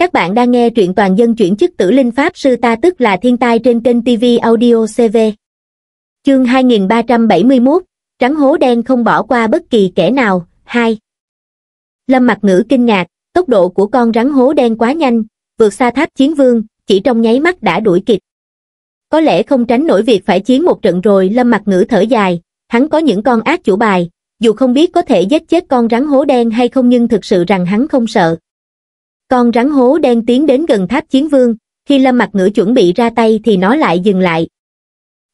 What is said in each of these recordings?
Các bạn đang nghe truyện toàn dân chuyển chức tử linh pháp sư ta tức là thiên tai trên kênh TV Audio CV. Chương 2371, Trắng hố đen không bỏ qua bất kỳ kẻ nào, 2. Lâm mặt ngữ kinh ngạc, tốc độ của con rắn hố đen quá nhanh, vượt xa tháp chiến vương, chỉ trong nháy mắt đã đuổi kịp. Có lẽ không tránh nổi việc phải chiến một trận rồi lâm mặt ngữ thở dài, hắn có những con ác chủ bài, dù không biết có thể giết chết con rắn hố đen hay không nhưng thực sự rằng hắn không sợ con rắn hố đen tiến đến gần tháp chiến vương khi lâm mặt ngữ chuẩn bị ra tay thì nó lại dừng lại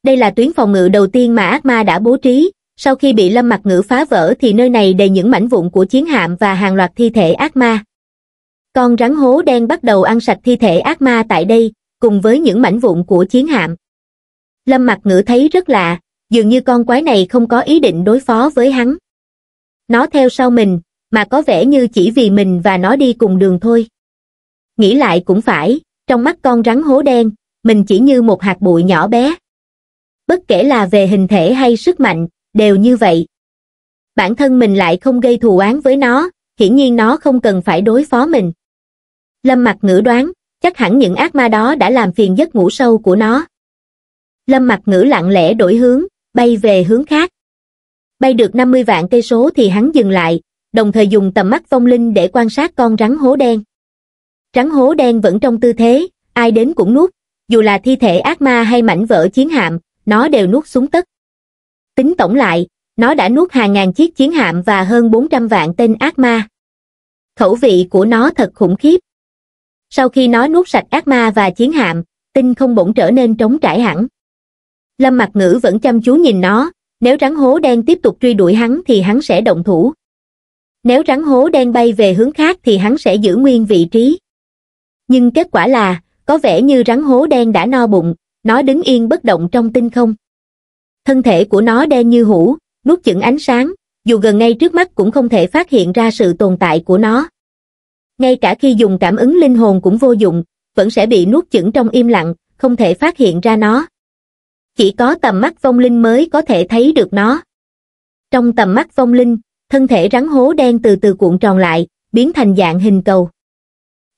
đây là tuyến phòng ngự đầu tiên mà ác ma đã bố trí sau khi bị lâm mặt ngữ phá vỡ thì nơi này đầy những mảnh vụn của chiến hạm và hàng loạt thi thể ác ma con rắn hố đen bắt đầu ăn sạch thi thể ác ma tại đây cùng với những mảnh vụn của chiến hạm lâm mặt ngữ thấy rất lạ dường như con quái này không có ý định đối phó với hắn nó theo sau mình mà có vẻ như chỉ vì mình và nó đi cùng đường thôi. Nghĩ lại cũng phải, trong mắt con rắn hố đen, mình chỉ như một hạt bụi nhỏ bé. Bất kể là về hình thể hay sức mạnh, đều như vậy. Bản thân mình lại không gây thù oán với nó, hiển nhiên nó không cần phải đối phó mình. Lâm mặt ngữ đoán, chắc hẳn những ác ma đó đã làm phiền giấc ngủ sâu của nó. Lâm mặt ngữ lặng lẽ đổi hướng, bay về hướng khác. Bay được 50 vạn cây số thì hắn dừng lại, đồng thời dùng tầm mắt vong linh để quan sát con rắn hố đen rắn hố đen vẫn trong tư thế ai đến cũng nuốt dù là thi thể ác ma hay mảnh vỡ chiến hạm nó đều nuốt xuống tất tính tổng lại nó đã nuốt hàng ngàn chiếc chiến hạm và hơn 400 vạn tên ác ma khẩu vị của nó thật khủng khiếp sau khi nó nuốt sạch ác ma và chiến hạm tinh không bỗng trở nên trống trải hẳn lâm mặt ngữ vẫn chăm chú nhìn nó nếu rắn hố đen tiếp tục truy đuổi hắn thì hắn sẽ động thủ nếu rắn hố đen bay về hướng khác thì hắn sẽ giữ nguyên vị trí. Nhưng kết quả là, có vẻ như rắn hố đen đã no bụng, nó đứng yên bất động trong tinh không. Thân thể của nó đen như hũ, nuốt chửng ánh sáng, dù gần ngay trước mắt cũng không thể phát hiện ra sự tồn tại của nó. Ngay cả khi dùng cảm ứng linh hồn cũng vô dụng, vẫn sẽ bị nuốt chửng trong im lặng, không thể phát hiện ra nó. Chỉ có tầm mắt vong linh mới có thể thấy được nó. Trong tầm mắt vong linh, thân thể rắn hố đen từ từ cuộn tròn lại, biến thành dạng hình cầu.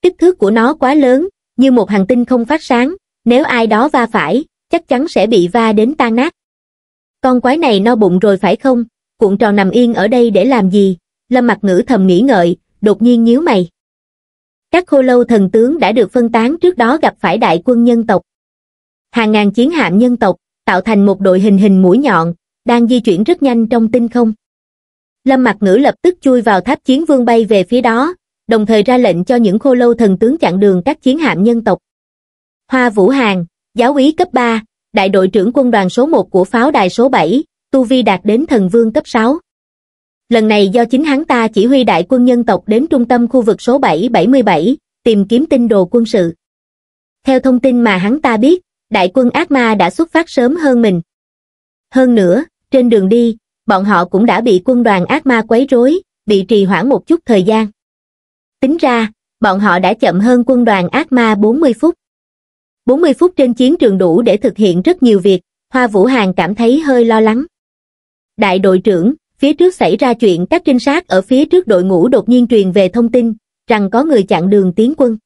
Kích thước của nó quá lớn, như một hành tinh không phát sáng, nếu ai đó va phải, chắc chắn sẽ bị va đến tan nát. Con quái này no bụng rồi phải không? Cuộn tròn nằm yên ở đây để làm gì? Lâm mặt ngữ thầm nghĩ ngợi, đột nhiên nhíu mày. Các khô lâu thần tướng đã được phân tán trước đó gặp phải đại quân nhân tộc. Hàng ngàn chiến hạm nhân tộc, tạo thành một đội hình hình mũi nhọn, đang di chuyển rất nhanh trong tinh không lâm mặt ngữ lập tức chui vào tháp chiến vương bay về phía đó đồng thời ra lệnh cho những khô lâu thần tướng chặn đường các chiến hạm nhân tộc hoa vũ hàng giáo úy cấp ba đại đội trưởng quân đoàn số một của pháo đài số bảy tu vi đạt đến thần vương cấp sáu lần này do chính hắn ta chỉ huy đại quân nhân tộc đến trung tâm khu vực số bảy bảy mươi bảy tìm kiếm tin đồ quân sự theo thông tin mà hắn ta biết đại quân ác ma đã xuất phát sớm hơn mình hơn nữa trên đường đi bọn họ cũng đã bị quân đoàn ác ma quấy rối bị trì hoãn một chút thời gian tính ra bọn họ đã chậm hơn quân đoàn ác ma 40 phút 40 phút trên chiến trường đủ để thực hiện rất nhiều việc hoa vũ hàng cảm thấy hơi lo lắng đại đội trưởng phía trước xảy ra chuyện các trinh sát ở phía trước đội ngũ đột nhiên truyền về thông tin rằng có người chặn đường tiến quân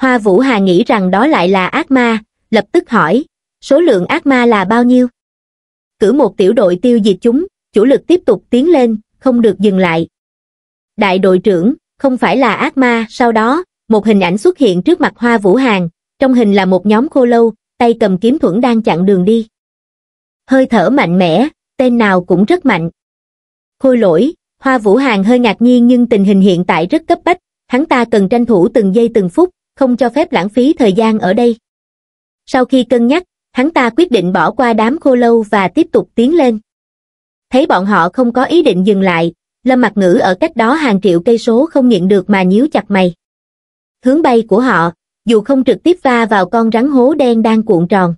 hoa vũ hà nghĩ rằng đó lại là ác ma lập tức hỏi số lượng ác ma là bao nhiêu cử một tiểu đội tiêu diệt chúng, chủ lực tiếp tục tiến lên, không được dừng lại. Đại đội trưởng, không phải là ác ma, sau đó, một hình ảnh xuất hiện trước mặt Hoa Vũ Hàng, trong hình là một nhóm khô lâu, tay cầm kiếm thuẫn đang chặn đường đi. Hơi thở mạnh mẽ, tên nào cũng rất mạnh. Khôi lỗi, Hoa Vũ Hàng hơi ngạc nhiên nhưng tình hình hiện tại rất cấp bách, hắn ta cần tranh thủ từng giây từng phút, không cho phép lãng phí thời gian ở đây. Sau khi cân nhắc, hắn ta quyết định bỏ qua đám khô lâu và tiếp tục tiến lên. Thấy bọn họ không có ý định dừng lại, lâm mặc ngữ ở cách đó hàng triệu cây số không nhịn được mà nhíu chặt mày. Hướng bay của họ, dù không trực tiếp va vào con rắn hố đen đang cuộn tròn.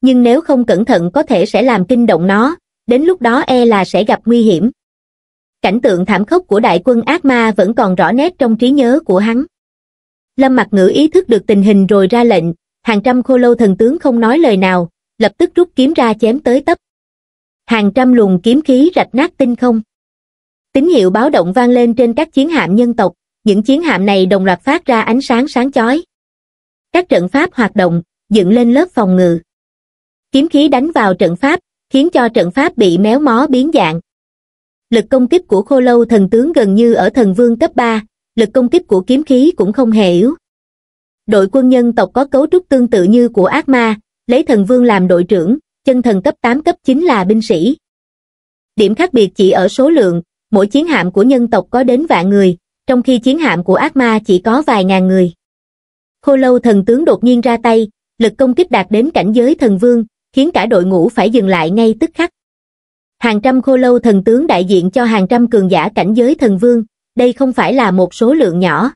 Nhưng nếu không cẩn thận có thể sẽ làm kinh động nó, đến lúc đó e là sẽ gặp nguy hiểm. Cảnh tượng thảm khốc của đại quân ác ma vẫn còn rõ nét trong trí nhớ của hắn. Lâm mặc ngữ ý thức được tình hình rồi ra lệnh, hàng trăm khô lâu thần tướng không nói lời nào lập tức rút kiếm ra chém tới tấp hàng trăm luồng kiếm khí rạch nát tinh không tín hiệu báo động vang lên trên các chiến hạm nhân tộc những chiến hạm này đồng loạt phát ra ánh sáng sáng chói các trận pháp hoạt động dựng lên lớp phòng ngự kiếm khí đánh vào trận pháp khiến cho trận pháp bị méo mó biến dạng lực công kích của khô lâu thần tướng gần như ở thần vương cấp ba lực công kích của kiếm khí cũng không hề yếu đội quân nhân tộc có cấu trúc tương tự như của ác ma, lấy thần vương làm đội trưởng, chân thần cấp 8 cấp 9 là binh sĩ. Điểm khác biệt chỉ ở số lượng, mỗi chiến hạm của nhân tộc có đến vạn người, trong khi chiến hạm của ác ma chỉ có vài ngàn người. Khô lâu thần tướng đột nhiên ra tay, lực công kích đạt đến cảnh giới thần vương, khiến cả đội ngũ phải dừng lại ngay tức khắc. Hàng trăm khô lâu thần tướng đại diện cho hàng trăm cường giả cảnh giới thần vương, đây không phải là một số lượng nhỏ.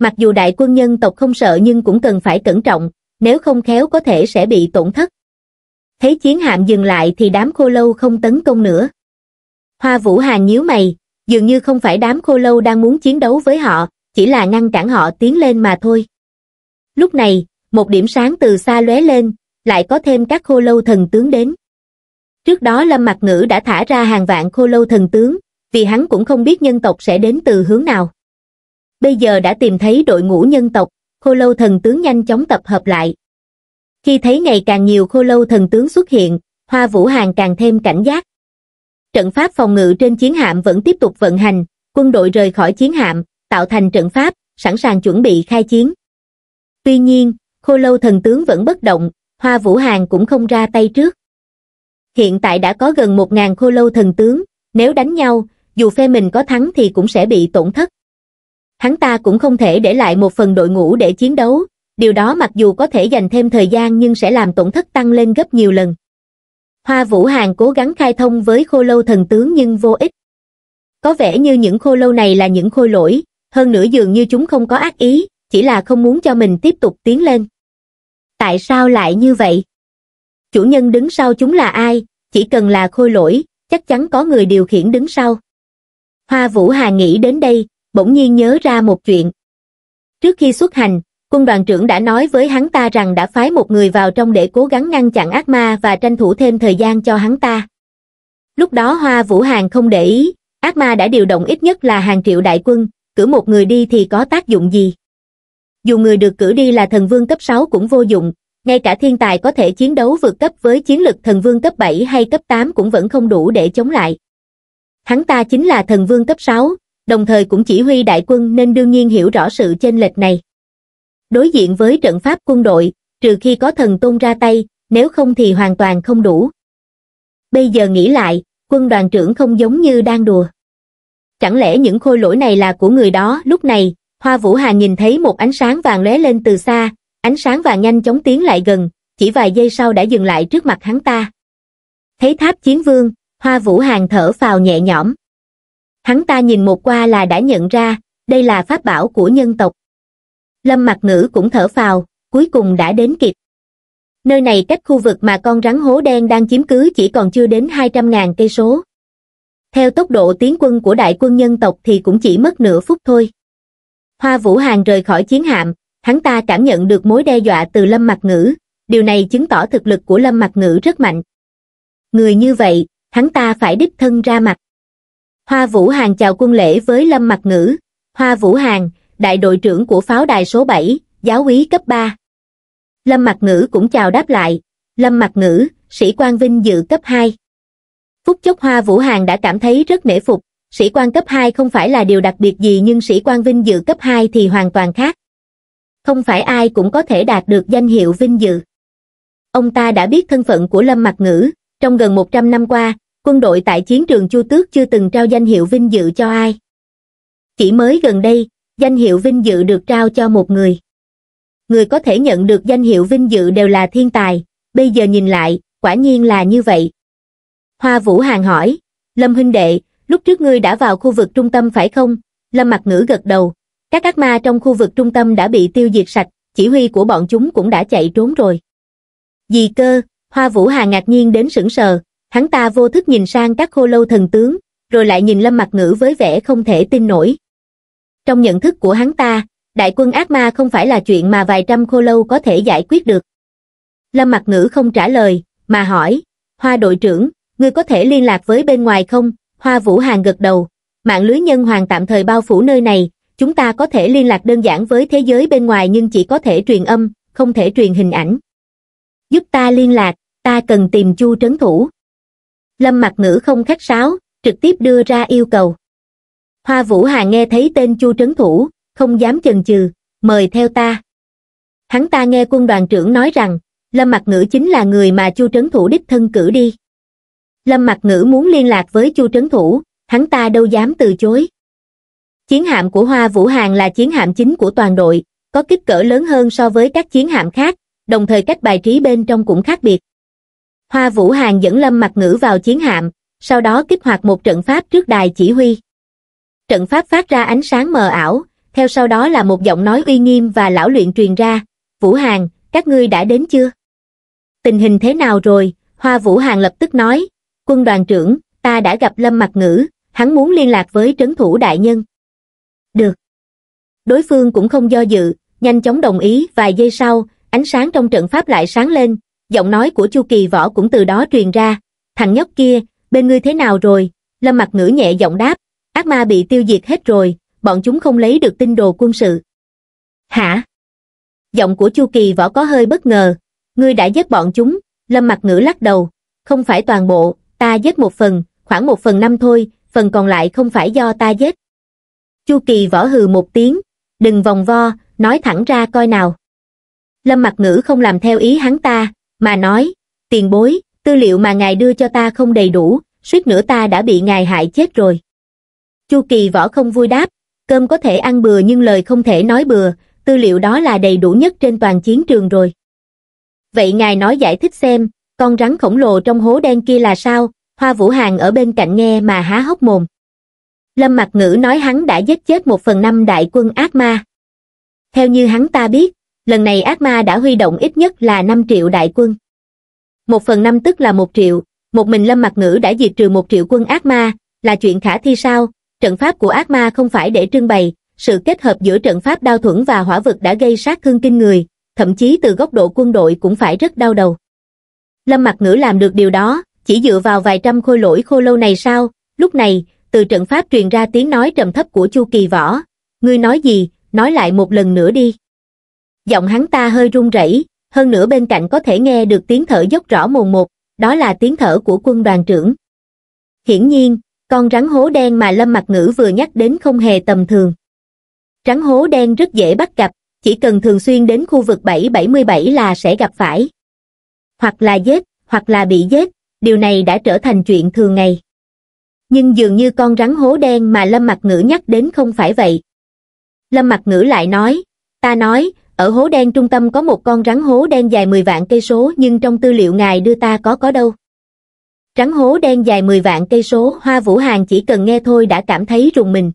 Mặc dù đại quân nhân tộc không sợ nhưng cũng cần phải cẩn trọng, nếu không khéo có thể sẽ bị tổn thất. Thấy chiến hạm dừng lại thì đám khô lâu không tấn công nữa. Hoa Vũ Hà nhíu mày, dường như không phải đám khô lâu đang muốn chiến đấu với họ, chỉ là ngăn cản họ tiến lên mà thôi. Lúc này, một điểm sáng từ xa lóe lên, lại có thêm các khô lâu thần tướng đến. Trước đó Lâm Mặc Ngữ đã thả ra hàng vạn khô lâu thần tướng, vì hắn cũng không biết nhân tộc sẽ đến từ hướng nào bây giờ đã tìm thấy đội ngũ nhân tộc, khô lâu thần tướng nhanh chóng tập hợp lại. Khi thấy ngày càng nhiều khô lâu thần tướng xuất hiện, hoa vũ hàng càng thêm cảnh giác. Trận pháp phòng ngự trên chiến hạm vẫn tiếp tục vận hành, quân đội rời khỏi chiến hạm, tạo thành trận pháp, sẵn sàng chuẩn bị khai chiến. Tuy nhiên, khô lâu thần tướng vẫn bất động, hoa vũ hàng cũng không ra tay trước. Hiện tại đã có gần 1.000 khô lâu thần tướng, nếu đánh nhau, dù phe mình có thắng thì cũng sẽ bị tổn thất hắn ta cũng không thể để lại một phần đội ngũ để chiến đấu, điều đó mặc dù có thể dành thêm thời gian nhưng sẽ làm tổn thất tăng lên gấp nhiều lần. Hoa Vũ Hàng cố gắng khai thông với khô lâu thần tướng nhưng vô ích. Có vẻ như những khô lâu này là những khôi lỗi, hơn nữa dường như chúng không có ác ý, chỉ là không muốn cho mình tiếp tục tiến lên. Tại sao lại như vậy? Chủ nhân đứng sau chúng là ai, chỉ cần là khôi lỗi, chắc chắn có người điều khiển đứng sau. Hoa Vũ Hà nghĩ đến đây, bỗng nhiên nhớ ra một chuyện. Trước khi xuất hành, quân đoàn trưởng đã nói với hắn ta rằng đã phái một người vào trong để cố gắng ngăn chặn ác ma và tranh thủ thêm thời gian cho hắn ta. Lúc đó Hoa Vũ Hàng không để ý, ác ma đã điều động ít nhất là hàng triệu đại quân, cử một người đi thì có tác dụng gì? Dù người được cử đi là thần vương cấp 6 cũng vô dụng, ngay cả thiên tài có thể chiến đấu vượt cấp với chiến lực thần vương cấp 7 hay cấp 8 cũng vẫn không đủ để chống lại. Hắn ta chính là thần vương cấp 6, đồng thời cũng chỉ huy đại quân nên đương nhiên hiểu rõ sự chênh lệch này. Đối diện với trận pháp quân đội, trừ khi có thần tôn ra tay, nếu không thì hoàn toàn không đủ. Bây giờ nghĩ lại, quân đoàn trưởng không giống như đang đùa. Chẳng lẽ những khôi lỗi này là của người đó lúc này, Hoa Vũ Hà nhìn thấy một ánh sáng vàng lóe lên từ xa, ánh sáng vàng nhanh chóng tiến lại gần, chỉ vài giây sau đã dừng lại trước mặt hắn ta. Thấy tháp chiến vương, Hoa Vũ Hàng thở phào nhẹ nhõm hắn ta nhìn một qua là đã nhận ra đây là pháp bảo của nhân tộc lâm mặt ngữ cũng thở phào cuối cùng đã đến kịp nơi này cách khu vực mà con rắn hố đen đang chiếm cứ chỉ còn chưa đến hai trăm ngàn cây số theo tốc độ tiến quân của đại quân nhân tộc thì cũng chỉ mất nửa phút thôi hoa vũ hàng rời khỏi chiến hạm hắn ta cảm nhận được mối đe dọa từ lâm mặt ngữ điều này chứng tỏ thực lực của lâm mặt ngữ rất mạnh người như vậy hắn ta phải đích thân ra mặt hoa vũ hàng chào quân lễ với lâm Mặc ngữ hoa vũ hàng đại đội trưởng của pháo đài số 7, giáo úy cấp 3. lâm Mặc ngữ cũng chào đáp lại lâm Mặc ngữ sĩ quan vinh dự cấp 2. phút chốc hoa vũ hàng đã cảm thấy rất nể phục sĩ quan cấp 2 không phải là điều đặc biệt gì nhưng sĩ quan vinh dự cấp 2 thì hoàn toàn khác. Không phải ai cũng có thể đạt được danh hiệu vinh dự. Ông ta đã biết thân phận của Lâm Mặc Ngữ, trong gần 100 năm qua, quân đội tại chiến trường Chu Tước chưa từng trao danh hiệu vinh dự cho ai. Chỉ mới gần đây, danh hiệu vinh dự được trao cho một người. Người có thể nhận được danh hiệu vinh dự đều là thiên tài, bây giờ nhìn lại, quả nhiên là như vậy. Hoa Vũ Hàng hỏi, Lâm huynh đệ, lúc trước ngươi đã vào khu vực trung tâm phải không? Lâm mặt ngữ gật đầu, các ác ma trong khu vực trung tâm đã bị tiêu diệt sạch, chỉ huy của bọn chúng cũng đã chạy trốn rồi. Dì cơ, Hoa Vũ Hà ngạc nhiên đến sững sờ, hắn ta vô thức nhìn sang các khô lâu thần tướng, rồi lại nhìn lâm mặt ngữ với vẻ không thể tin nổi. Trong nhận thức của hắn ta, đại quân ác ma không phải là chuyện mà vài trăm khô lâu có thể giải quyết được. Lâm mặt ngữ không trả lời, mà hỏi, hoa đội trưởng, ngươi có thể liên lạc với bên ngoài không? Hoa Vũ Hàng gật đầu, mạng lưới nhân hoàng tạm thời bao phủ nơi này, chúng ta có thể liên lạc đơn giản với thế giới bên ngoài nhưng chỉ có thể truyền âm, không thể truyền hình ảnh. Giúp ta liên lạc, ta cần tìm Chu Trấn Thủ lâm mặt ngữ không khách sáo trực tiếp đưa ra yêu cầu hoa vũ hà nghe thấy tên chu trấn thủ không dám chần chừ mời theo ta hắn ta nghe quân đoàn trưởng nói rằng lâm mặt ngữ chính là người mà chu trấn thủ đích thân cử đi lâm mặt ngữ muốn liên lạc với chu trấn thủ hắn ta đâu dám từ chối chiến hạm của hoa vũ hàng là chiến hạm chính của toàn đội có kích cỡ lớn hơn so với các chiến hạm khác đồng thời cách bài trí bên trong cũng khác biệt hoa vũ hàng dẫn lâm Mặc ngữ vào chiến hạm sau đó kích hoạt một trận pháp trước đài chỉ huy trận pháp phát ra ánh sáng mờ ảo theo sau đó là một giọng nói uy nghiêm và lão luyện truyền ra vũ hàng các ngươi đã đến chưa tình hình thế nào rồi hoa vũ hàng lập tức nói quân đoàn trưởng ta đã gặp lâm Mặc ngữ hắn muốn liên lạc với trấn thủ đại nhân được đối phương cũng không do dự nhanh chóng đồng ý vài giây sau ánh sáng trong trận pháp lại sáng lên giọng nói của Chu Kỳ Võ cũng từ đó truyền ra, thằng nhóc kia, bên ngươi thế nào rồi? Lâm mặc ngữ nhẹ giọng đáp, ác ma bị tiêu diệt hết rồi, bọn chúng không lấy được tinh đồ quân sự. Hả? Giọng của Chu Kỳ Võ có hơi bất ngờ, ngươi đã giết bọn chúng, Lâm mặc ngữ lắc đầu, không phải toàn bộ, ta giết một phần, khoảng một phần năm thôi, phần còn lại không phải do ta giết. Chu Kỳ Võ hừ một tiếng, đừng vòng vo, nói thẳng ra coi nào. Lâm mặc ngữ không làm theo ý hắn ta, mà nói, tiền bối, tư liệu mà ngài đưa cho ta không đầy đủ, suýt nữa ta đã bị ngài hại chết rồi. Chu Kỳ Võ không vui đáp, cơm có thể ăn bừa nhưng lời không thể nói bừa, tư liệu đó là đầy đủ nhất trên toàn chiến trường rồi. Vậy ngài nói giải thích xem, con rắn khổng lồ trong hố đen kia là sao, hoa vũ hàng ở bên cạnh nghe mà há hốc mồm. Lâm Mặc Ngữ nói hắn đã giết chết một phần năm đại quân ác ma. Theo như hắn ta biết, lần này ác ma đã huy động ít nhất là năm triệu đại quân một phần năm tức là một triệu một mình lâm mặt ngữ đã diệt trừ một triệu quân ác ma là chuyện khả thi sao trận pháp của ác ma không phải để trưng bày sự kết hợp giữa trận pháp đao thuẫn và hỏa vực đã gây sát thương kinh người thậm chí từ góc độ quân đội cũng phải rất đau đầu lâm mặt ngữ làm được điều đó chỉ dựa vào vài trăm khôi lỗi khô lâu này sao lúc này từ trận pháp truyền ra tiếng nói trầm thấp của chu kỳ võ ngươi nói gì nói lại một lần nữa đi Giọng hắn ta hơi run rẩy, hơn nữa bên cạnh có thể nghe được tiếng thở dốc rõ mồn một, đó là tiếng thở của quân đoàn trưởng. Hiển nhiên, con rắn hố đen mà Lâm Mặc Ngữ vừa nhắc đến không hề tầm thường. Rắn hố đen rất dễ bắt gặp, chỉ cần thường xuyên đến khu vực 777 là sẽ gặp phải. Hoặc là giết, hoặc là bị giết, điều này đã trở thành chuyện thường ngày. Nhưng dường như con rắn hố đen mà Lâm Mặc Ngữ nhắc đến không phải vậy. Lâm Mặc Ngữ lại nói, ta nói, ở hố đen trung tâm có một con rắn hố đen dài 10 vạn cây số nhưng trong tư liệu ngài đưa ta có có đâu. Rắn hố đen dài 10 vạn cây số, Hoa Vũ Hàng chỉ cần nghe thôi đã cảm thấy rùng mình.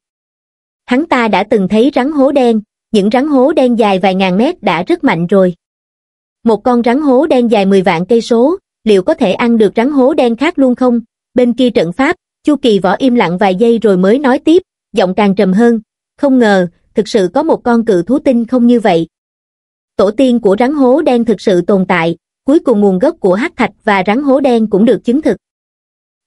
Hắn ta đã từng thấy rắn hố đen, những rắn hố đen dài vài ngàn mét đã rất mạnh rồi. Một con rắn hố đen dài 10 vạn cây số, liệu có thể ăn được rắn hố đen khác luôn không? Bên kia trận pháp, Chu Kỳ Võ im lặng vài giây rồi mới nói tiếp, giọng càng trầm hơn. Không ngờ, thực sự có một con cự thú tinh không như vậy, tổ tiên của rắn hố đen thực sự tồn tại, cuối cùng nguồn gốc của hắc thạch và rắn hố đen cũng được chứng thực.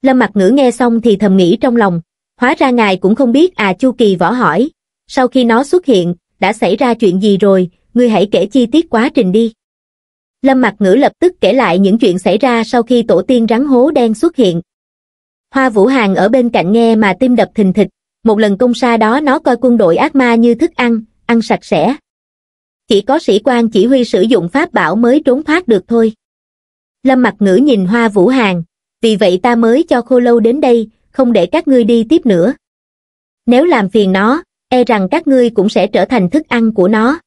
Lâm Mặc Ngữ nghe xong thì thầm nghĩ trong lòng, hóa ra ngài cũng không biết à Chu Kỳ võ hỏi, sau khi nó xuất hiện, đã xảy ra chuyện gì rồi, ngươi hãy kể chi tiết quá trình đi. Lâm Mặc Ngữ lập tức kể lại những chuyện xảy ra sau khi tổ tiên rắn hố đen xuất hiện. Hoa Vũ Hàng ở bên cạnh nghe mà tim đập thình thịch, một lần công sa đó nó coi quân đội ác ma như thức ăn, ăn sạch sẽ chỉ có sĩ quan chỉ huy sử dụng pháp bảo mới trốn thoát được thôi. Lâm mặt ngữ nhìn hoa vũ hàng, vì vậy ta mới cho khô lâu đến đây, không để các ngươi đi tiếp nữa. Nếu làm phiền nó, e rằng các ngươi cũng sẽ trở thành thức ăn của nó.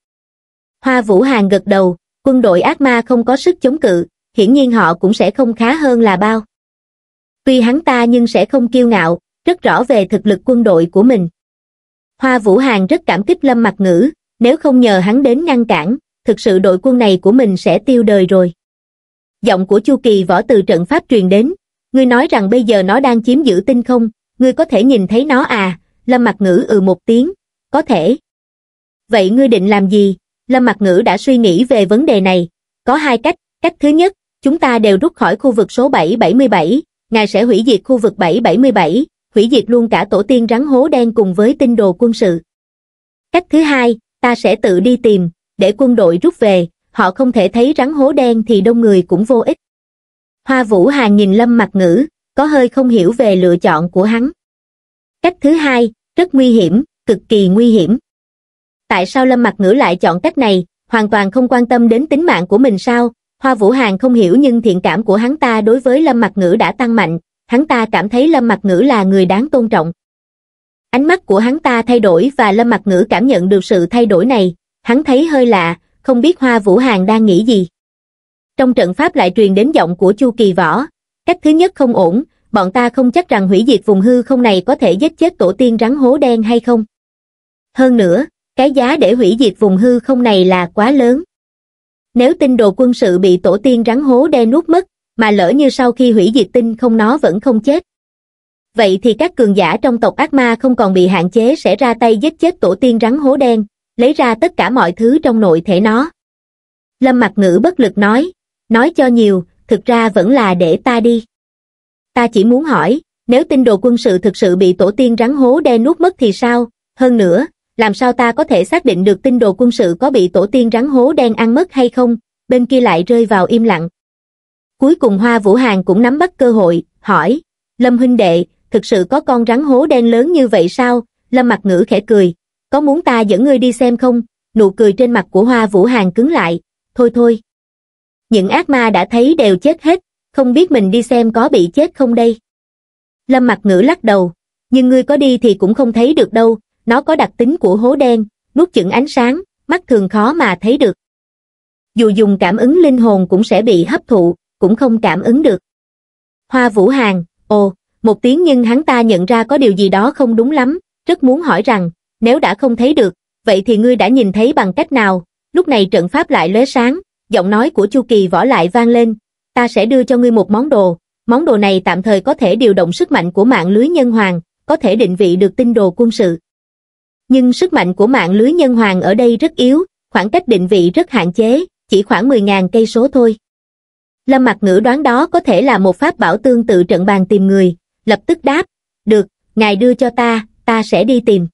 Hoa vũ hàng gật đầu, quân đội ác ma không có sức chống cự, hiển nhiên họ cũng sẽ không khá hơn là bao. Tuy hắn ta nhưng sẽ không kiêu ngạo, rất rõ về thực lực quân đội của mình. Hoa Vũ Hàng rất cảm kích Lâm Mặc Ngữ, nếu không nhờ hắn đến ngăn cản thực sự đội quân này của mình sẽ tiêu đời rồi giọng của chu kỳ võ từ trận pháp truyền đến ngươi nói rằng bây giờ nó đang chiếm giữ tinh không ngươi có thể nhìn thấy nó à lâm mặc ngữ ừ một tiếng có thể vậy ngươi định làm gì lâm mặc ngữ đã suy nghĩ về vấn đề này có hai cách cách thứ nhất chúng ta đều rút khỏi khu vực số 777, ngài sẽ hủy diệt khu vực 777, hủy diệt luôn cả tổ tiên rắn hố đen cùng với tinh đồ quân sự. Cách thứ hai, ta sẽ tự đi tìm, để quân đội rút về, họ không thể thấy rắn hố đen thì đông người cũng vô ích. Hoa Vũ Hà nhìn Lâm Mặc Ngữ, có hơi không hiểu về lựa chọn của hắn. Cách thứ hai, rất nguy hiểm, cực kỳ nguy hiểm. Tại sao Lâm Mặc Ngữ lại chọn cách này, hoàn toàn không quan tâm đến tính mạng của mình sao? Hoa Vũ Hàn không hiểu nhưng thiện cảm của hắn ta đối với Lâm Mặc Ngữ đã tăng mạnh, hắn ta cảm thấy Lâm Mặc Ngữ là người đáng tôn trọng ánh mắt của hắn ta thay đổi và lâm Mặc ngữ cảm nhận được sự thay đổi này hắn thấy hơi lạ không biết hoa vũ hàng đang nghĩ gì trong trận pháp lại truyền đến giọng của chu kỳ võ cách thứ nhất không ổn bọn ta không chắc rằng hủy diệt vùng hư không này có thể giết chết tổ tiên rắn hố đen hay không hơn nữa cái giá để hủy diệt vùng hư không này là quá lớn nếu tinh đồ quân sự bị tổ tiên rắn hố đen nuốt mất mà lỡ như sau khi hủy diệt tinh không nó vẫn không chết vậy thì các cường giả trong tộc ác ma không còn bị hạn chế sẽ ra tay giết chết tổ tiên rắn hố đen, lấy ra tất cả mọi thứ trong nội thể nó. Lâm mặt ngữ bất lực nói, nói cho nhiều, thực ra vẫn là để ta đi. Ta chỉ muốn hỏi, nếu tinh đồ quân sự thực sự bị tổ tiên rắn hố đen nuốt mất thì sao? Hơn nữa, làm sao ta có thể xác định được tinh đồ quân sự có bị tổ tiên rắn hố đen ăn mất hay không? Bên kia lại rơi vào im lặng. Cuối cùng Hoa Vũ Hàng cũng nắm bắt cơ hội, hỏi, Lâm huynh đệ, thực sự có con rắn hố đen lớn như vậy sao? Lâm mặt ngữ khẽ cười, có muốn ta dẫn ngươi đi xem không? Nụ cười trên mặt của hoa vũ hàng cứng lại, thôi thôi. Những ác ma đã thấy đều chết hết, không biết mình đi xem có bị chết không đây? Lâm mặt ngữ lắc đầu, nhưng ngươi có đi thì cũng không thấy được đâu, nó có đặc tính của hố đen, nuốt chửng ánh sáng, mắt thường khó mà thấy được. Dù dùng cảm ứng linh hồn cũng sẽ bị hấp thụ, cũng không cảm ứng được. Hoa Vũ Hàng, ồ, một tiếng nhưng hắn ta nhận ra có điều gì đó không đúng lắm, rất muốn hỏi rằng, nếu đã không thấy được, vậy thì ngươi đã nhìn thấy bằng cách nào? Lúc này trận pháp lại lóe sáng, giọng nói của Chu Kỳ võ lại vang lên, ta sẽ đưa cho ngươi một món đồ, món đồ này tạm thời có thể điều động sức mạnh của mạng lưới nhân hoàng, có thể định vị được tinh đồ quân sự. Nhưng sức mạnh của mạng lưới nhân hoàng ở đây rất yếu, khoảng cách định vị rất hạn chế, chỉ khoảng 10.000 cây số thôi. Lâm Mặc Ngữ đoán đó có thể là một pháp bảo tương tự trận bàn tìm người, lập tức đáp được ngài đưa cho ta ta sẽ đi tìm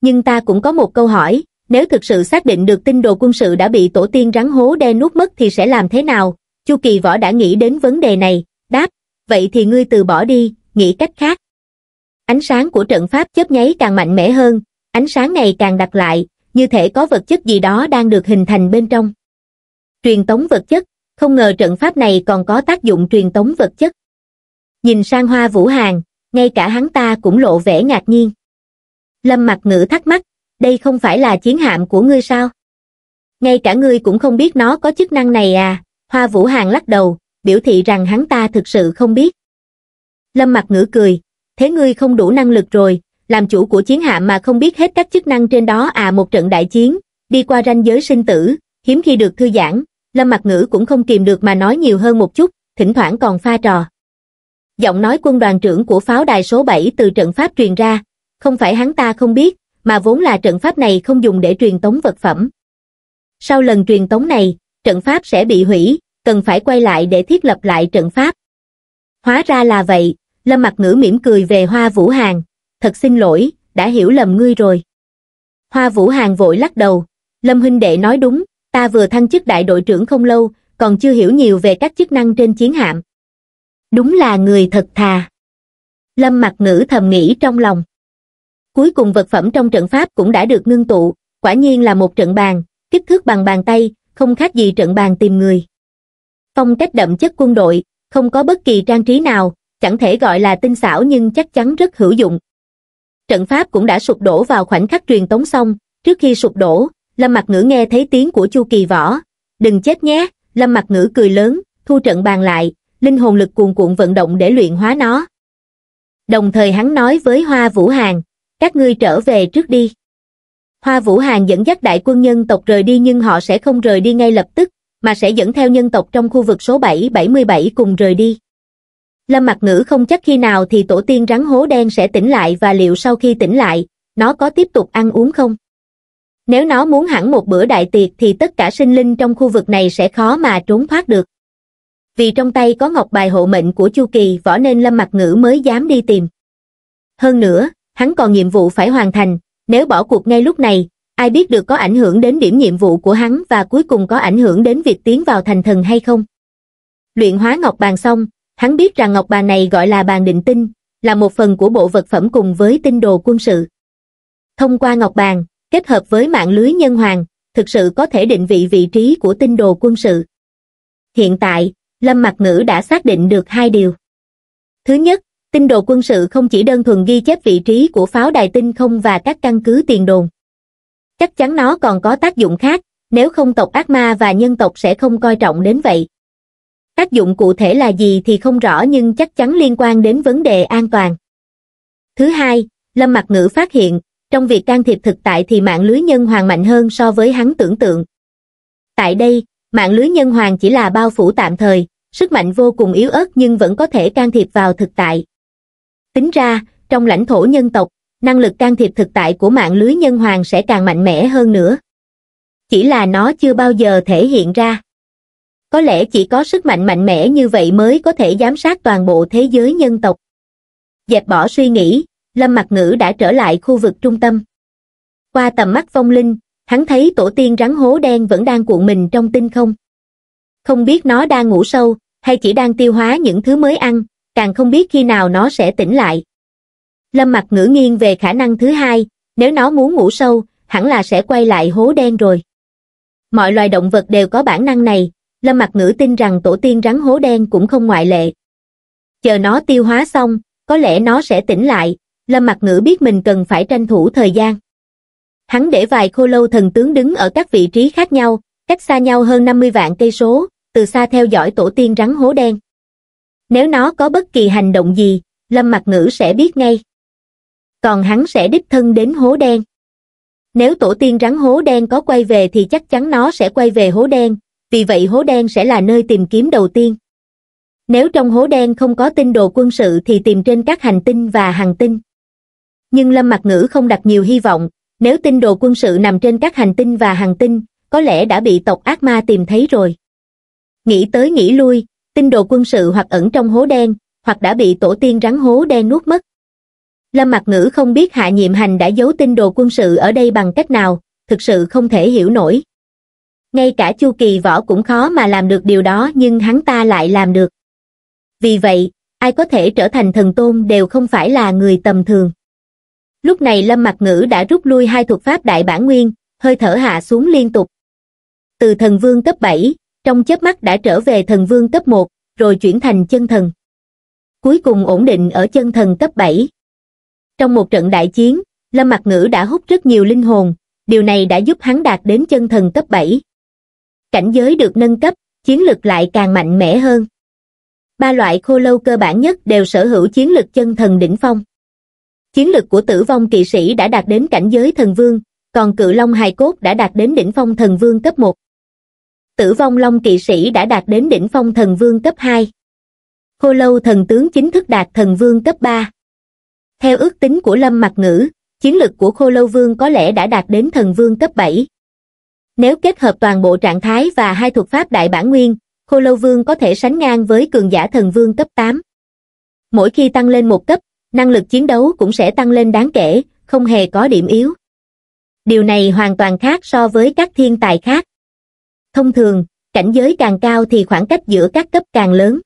nhưng ta cũng có một câu hỏi nếu thực sự xác định được tinh đồ quân sự đã bị tổ tiên rắn hố đe nuốt mất thì sẽ làm thế nào chu kỳ võ đã nghĩ đến vấn đề này đáp vậy thì ngươi từ bỏ đi nghĩ cách khác ánh sáng của trận pháp chớp nháy càng mạnh mẽ hơn ánh sáng này càng đặc lại như thể có vật chất gì đó đang được hình thành bên trong truyền tống vật chất không ngờ trận pháp này còn có tác dụng truyền tống vật chất nhìn sang hoa vũ hàng ngay cả hắn ta cũng lộ vẻ ngạc nhiên lâm mặt ngữ thắc mắc đây không phải là chiến hạm của ngươi sao ngay cả ngươi cũng không biết nó có chức năng này à hoa vũ hàng lắc đầu biểu thị rằng hắn ta thực sự không biết lâm mặt ngữ cười thế ngươi không đủ năng lực rồi làm chủ của chiến hạm mà không biết hết các chức năng trên đó à một trận đại chiến đi qua ranh giới sinh tử hiếm khi được thư giãn lâm Mặc ngữ cũng không kìm được mà nói nhiều hơn một chút thỉnh thoảng còn pha trò giọng nói quân đoàn trưởng của pháo đài số 7 từ trận pháp truyền ra, không phải hắn ta không biết, mà vốn là trận pháp này không dùng để truyền tống vật phẩm. Sau lần truyền tống này, trận pháp sẽ bị hủy, cần phải quay lại để thiết lập lại trận pháp. Hóa ra là vậy, Lâm Mặt Ngữ mỉm cười về Hoa Vũ Hàng, thật xin lỗi, đã hiểu lầm ngươi rồi. Hoa Vũ Hàng vội lắc đầu, Lâm Huynh Đệ nói đúng, ta vừa thăng chức đại đội trưởng không lâu, còn chưa hiểu nhiều về các chức năng trên chiến hạm đúng là người thật thà lâm mặc ngữ thầm nghĩ trong lòng cuối cùng vật phẩm trong trận pháp cũng đã được ngưng tụ quả nhiên là một trận bàn kích thước bằng bàn tay không khác gì trận bàn tìm người phong cách đậm chất quân đội không có bất kỳ trang trí nào chẳng thể gọi là tinh xảo nhưng chắc chắn rất hữu dụng trận pháp cũng đã sụp đổ vào khoảnh khắc truyền tống xong trước khi sụp đổ lâm mặc ngữ nghe thấy tiếng của chu kỳ võ đừng chết nhé lâm mặc ngữ cười lớn thu trận bàn lại linh hồn lực cuồn cuộn vận động để luyện hóa nó. Đồng thời hắn nói với Hoa Vũ Hàng, các ngươi trở về trước đi. Hoa Vũ Hàng dẫn dắt đại quân nhân tộc rời đi nhưng họ sẽ không rời đi ngay lập tức, mà sẽ dẫn theo nhân tộc trong khu vực số 777 cùng rời đi. Lâm Mặc Ngữ không chắc khi nào thì tổ tiên rắn hố đen sẽ tỉnh lại và liệu sau khi tỉnh lại, nó có tiếp tục ăn uống không? Nếu nó muốn hẳn một bữa đại tiệc thì tất cả sinh linh trong khu vực này sẽ khó mà trốn thoát được vì trong tay có ngọc bài hộ mệnh của chu kỳ võ nên lâm mặt ngữ mới dám đi tìm hơn nữa hắn còn nhiệm vụ phải hoàn thành nếu bỏ cuộc ngay lúc này ai biết được có ảnh hưởng đến điểm nhiệm vụ của hắn và cuối cùng có ảnh hưởng đến việc tiến vào thành thần hay không luyện hóa ngọc bàn xong hắn biết rằng ngọc bàn này gọi là bàn định tinh là một phần của bộ vật phẩm cùng với tinh đồ quân sự thông qua ngọc bàn kết hợp với mạng lưới nhân hoàng thực sự có thể định vị vị trí của tinh đồ quân sự hiện tại lâm Mặc ngữ đã xác định được hai điều. Thứ nhất, tinh đồ quân sự không chỉ đơn thuần ghi chép vị trí của pháo đài tinh không và các căn cứ tiền đồn. Chắc chắn nó còn có tác dụng khác, nếu không tộc ác ma và nhân tộc sẽ không coi trọng đến vậy. Tác dụng cụ thể là gì thì không rõ nhưng chắc chắn liên quan đến vấn đề an toàn. Thứ hai, Lâm Mặc Ngữ phát hiện, trong việc can thiệp thực tại thì mạng lưới nhân hoàng mạnh hơn so với hắn tưởng tượng. Tại đây, mạng lưới nhân hoàng chỉ là bao phủ tạm thời, sức mạnh vô cùng yếu ớt nhưng vẫn có thể can thiệp vào thực tại. Tính ra, trong lãnh thổ nhân tộc, năng lực can thiệp thực tại của mạng lưới nhân hoàng sẽ càng mạnh mẽ hơn nữa. Chỉ là nó chưa bao giờ thể hiện ra. Có lẽ chỉ có sức mạnh mạnh mẽ như vậy mới có thể giám sát toàn bộ thế giới nhân tộc. Dẹp bỏ suy nghĩ, Lâm Mặc Ngữ đã trở lại khu vực trung tâm. Qua tầm mắt phong linh, hắn thấy tổ tiên rắn hố đen vẫn đang cuộn mình trong tinh không. Không biết nó đang ngủ sâu, hay chỉ đang tiêu hóa những thứ mới ăn càng không biết khi nào nó sẽ tỉnh lại lâm mặt ngữ nghiêng về khả năng thứ hai nếu nó muốn ngủ sâu hẳn là sẽ quay lại hố đen rồi mọi loài động vật đều có bản năng này lâm mặt ngữ tin rằng tổ tiên rắn hố đen cũng không ngoại lệ chờ nó tiêu hóa xong có lẽ nó sẽ tỉnh lại lâm mặt ngữ biết mình cần phải tranh thủ thời gian hắn để vài khô lâu thần tướng đứng ở các vị trí khác nhau cách xa nhau hơn 50 vạn cây số từ xa theo dõi tổ tiên rắn hố đen. Nếu nó có bất kỳ hành động gì, Lâm Mặc Ngữ sẽ biết ngay. Còn hắn sẽ đích thân đến hố đen. Nếu tổ tiên rắn hố đen có quay về thì chắc chắn nó sẽ quay về hố đen, vì vậy hố đen sẽ là nơi tìm kiếm đầu tiên. Nếu trong hố đen không có tinh đồ quân sự thì tìm trên các hành tinh và hành tinh. Nhưng Lâm Mặc Ngữ không đặt nhiều hy vọng, nếu tinh đồ quân sự nằm trên các hành tinh và hành tinh, có lẽ đã bị tộc ác ma tìm thấy rồi. Nghĩ tới nghĩ lui, tinh đồ quân sự hoặc ẩn trong hố đen, hoặc đã bị tổ tiên rắn hố đen nuốt mất. Lâm Mặc Ngữ không biết Hạ Nhiệm Hành đã giấu tinh đồ quân sự ở đây bằng cách nào, thực sự không thể hiểu nổi. Ngay cả Chu Kỳ Võ cũng khó mà làm được điều đó nhưng hắn ta lại làm được. Vì vậy, ai có thể trở thành thần tôn đều không phải là người tầm thường. Lúc này Lâm Mặc Ngữ đã rút lui hai thuộc pháp đại bản nguyên, hơi thở hạ xuống liên tục. Từ thần vương cấp 7, trong chớp mắt đã trở về thần vương cấp một rồi chuyển thành chân thần cuối cùng ổn định ở chân thần cấp bảy trong một trận đại chiến lâm mặc ngữ đã hút rất nhiều linh hồn điều này đã giúp hắn đạt đến chân thần cấp bảy cảnh giới được nâng cấp chiến lực lại càng mạnh mẽ hơn ba loại khô lâu cơ bản nhất đều sở hữu chiến lực chân thần đỉnh phong chiến lực của tử vong kỵ sĩ đã đạt đến cảnh giới thần vương còn cự long hài cốt đã đạt đến đỉnh phong thần vương cấp một tử vong long kỵ sĩ đã đạt đến đỉnh phong thần vương cấp 2. Khô lâu thần tướng chính thức đạt thần vương cấp 3. Theo ước tính của Lâm Mặc Ngữ, chiến lực của khô lâu vương có lẽ đã đạt đến thần vương cấp 7. Nếu kết hợp toàn bộ trạng thái và hai thuật pháp đại bản nguyên, khô lâu vương có thể sánh ngang với cường giả thần vương cấp 8. Mỗi khi tăng lên một cấp, năng lực chiến đấu cũng sẽ tăng lên đáng kể, không hề có điểm yếu. Điều này hoàn toàn khác so với các thiên tài khác thông thường cảnh giới càng cao thì khoảng cách giữa các cấp càng lớn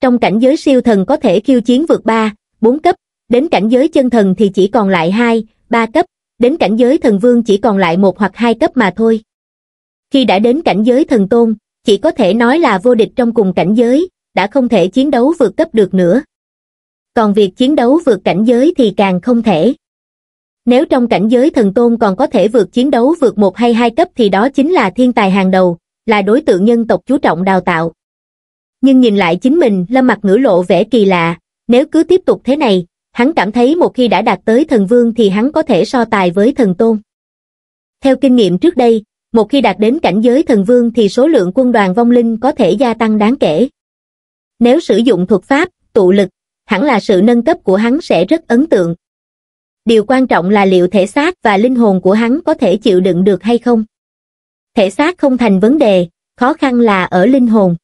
trong cảnh giới siêu thần có thể khiêu chiến vượt ba bốn cấp đến cảnh giới chân thần thì chỉ còn lại hai ba cấp đến cảnh giới thần vương chỉ còn lại một hoặc hai cấp mà thôi khi đã đến cảnh giới thần tôn chỉ có thể nói là vô địch trong cùng cảnh giới đã không thể chiến đấu vượt cấp được nữa còn việc chiến đấu vượt cảnh giới thì càng không thể nếu trong cảnh giới thần tôn còn có thể vượt chiến đấu vượt một hay hai cấp thì đó chính là thiên tài hàng đầu, là đối tượng nhân tộc chú trọng đào tạo. Nhưng nhìn lại chính mình, lâm mặt ngữ lộ vẻ kỳ lạ, nếu cứ tiếp tục thế này, hắn cảm thấy một khi đã đạt tới thần vương thì hắn có thể so tài với thần tôn. Theo kinh nghiệm trước đây, một khi đạt đến cảnh giới thần vương thì số lượng quân đoàn vong linh có thể gia tăng đáng kể. Nếu sử dụng thuật pháp, tụ lực, hẳn là sự nâng cấp của hắn sẽ rất ấn tượng điều quan trọng là liệu thể xác và linh hồn của hắn có thể chịu đựng được hay không. Thể xác không thành vấn đề, khó khăn là ở linh hồn.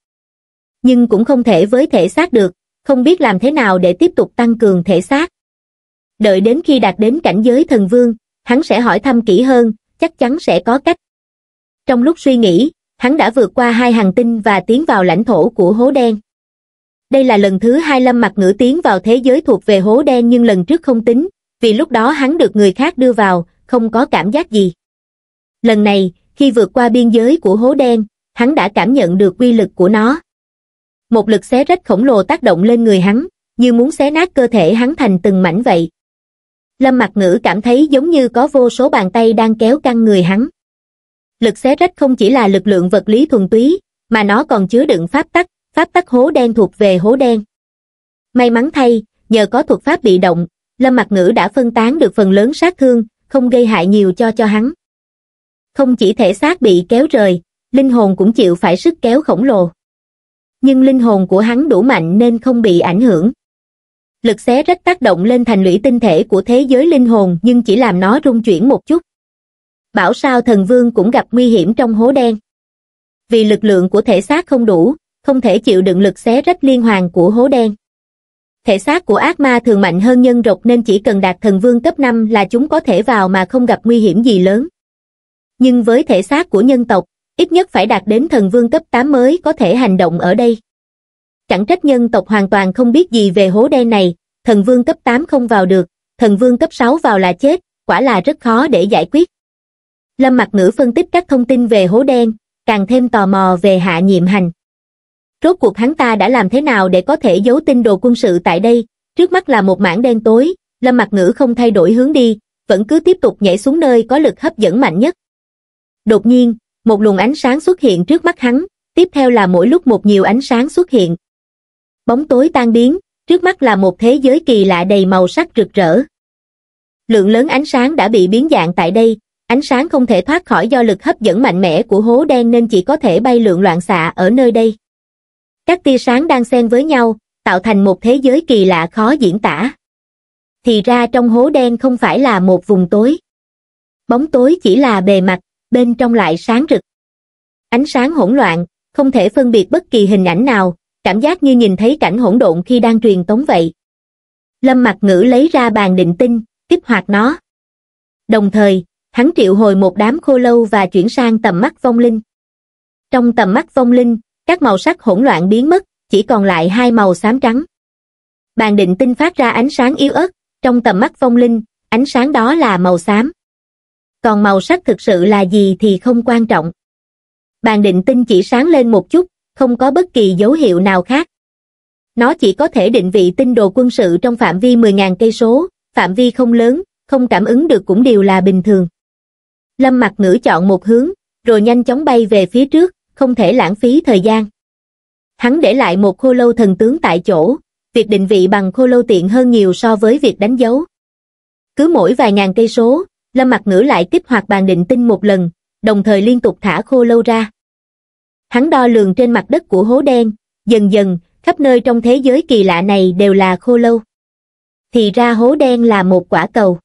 Nhưng cũng không thể với thể xác được, không biết làm thế nào để tiếp tục tăng cường thể xác. Đợi đến khi đạt đến cảnh giới thần vương, hắn sẽ hỏi thăm kỹ hơn, chắc chắn sẽ có cách. Trong lúc suy nghĩ, hắn đã vượt qua hai hành tinh và tiến vào lãnh thổ của hố đen. Đây là lần thứ hai lâm mặt ngữ tiến vào thế giới thuộc về hố đen nhưng lần trước không tính, vì lúc đó hắn được người khác đưa vào, không có cảm giác gì. Lần này, khi vượt qua biên giới của hố đen, hắn đã cảm nhận được quy lực của nó. Một lực xé rách khổng lồ tác động lên người hắn, như muốn xé nát cơ thể hắn thành từng mảnh vậy. Lâm Mặc Ngữ cảm thấy giống như có vô số bàn tay đang kéo căng người hắn. Lực xé rách không chỉ là lực lượng vật lý thuần túy, mà nó còn chứa đựng pháp tắc, pháp tắc hố đen thuộc về hố đen. May mắn thay, nhờ có thuật pháp bị động, lâm mặt ngữ đã phân tán được phần lớn sát thương không gây hại nhiều cho cho hắn không chỉ thể xác bị kéo rời linh hồn cũng chịu phải sức kéo khổng lồ nhưng linh hồn của hắn đủ mạnh nên không bị ảnh hưởng lực xé rách tác động lên thành lũy tinh thể của thế giới linh hồn nhưng chỉ làm nó rung chuyển một chút bảo sao thần vương cũng gặp nguy hiểm trong hố đen vì lực lượng của thể xác không đủ không thể chịu đựng lực xé rách liên hoàn của hố đen thể xác của ác ma thường mạnh hơn nhân rộc nên chỉ cần đạt thần vương cấp 5 là chúng có thể vào mà không gặp nguy hiểm gì lớn. Nhưng với thể xác của nhân tộc, ít nhất phải đạt đến thần vương cấp 8 mới có thể hành động ở đây. Chẳng trách nhân tộc hoàn toàn không biết gì về hố đen này, thần vương cấp 8 không vào được, thần vương cấp 6 vào là chết, quả là rất khó để giải quyết. Lâm Mặc Ngữ phân tích các thông tin về hố đen, càng thêm tò mò về hạ nhiệm hành. Rốt cuộc hắn ta đã làm thế nào để có thể giấu tin đồ quân sự tại đây? Trước mắt là một mảng đen tối, Lâm mặt Ngữ không thay đổi hướng đi, vẫn cứ tiếp tục nhảy xuống nơi có lực hấp dẫn mạnh nhất. Đột nhiên, một luồng ánh sáng xuất hiện trước mắt hắn, tiếp theo là mỗi lúc một nhiều ánh sáng xuất hiện. Bóng tối tan biến, trước mắt là một thế giới kỳ lạ đầy màu sắc rực rỡ. Lượng lớn ánh sáng đã bị biến dạng tại đây, ánh sáng không thể thoát khỏi do lực hấp dẫn mạnh mẽ của hố đen nên chỉ có thể bay lượn loạn xạ ở nơi đây các tia sáng đang xen với nhau tạo thành một thế giới kỳ lạ khó diễn tả thì ra trong hố đen không phải là một vùng tối bóng tối chỉ là bề mặt bên trong lại sáng rực ánh sáng hỗn loạn không thể phân biệt bất kỳ hình ảnh nào cảm giác như nhìn thấy cảnh hỗn độn khi đang truyền tống vậy lâm mặt ngữ lấy ra bàn định tinh kích hoạt nó đồng thời hắn triệu hồi một đám khô lâu và chuyển sang tầm mắt vong linh trong tầm mắt vong linh các màu sắc hỗn loạn biến mất, chỉ còn lại hai màu xám trắng. Bàn định tinh phát ra ánh sáng yếu ớt, trong tầm mắt phong linh, ánh sáng đó là màu xám. Còn màu sắc thực sự là gì thì không quan trọng. Bàn định tinh chỉ sáng lên một chút, không có bất kỳ dấu hiệu nào khác. Nó chỉ có thể định vị tinh đồ quân sự trong phạm vi 10.000 cây số, phạm vi không lớn, không cảm ứng được cũng đều là bình thường. Lâm mặt ngữ chọn một hướng, rồi nhanh chóng bay về phía trước, không thể lãng phí thời gian. Hắn để lại một khô lâu thần tướng tại chỗ, việc định vị bằng khô lâu tiện hơn nhiều so với việc đánh dấu. Cứ mỗi vài ngàn cây số, Lâm mặc Ngữ lại kích hoạt bàn định tinh một lần, đồng thời liên tục thả khô lâu ra. Hắn đo lường trên mặt đất của hố đen, dần dần, khắp nơi trong thế giới kỳ lạ này đều là khô lâu. Thì ra hố đen là một quả cầu.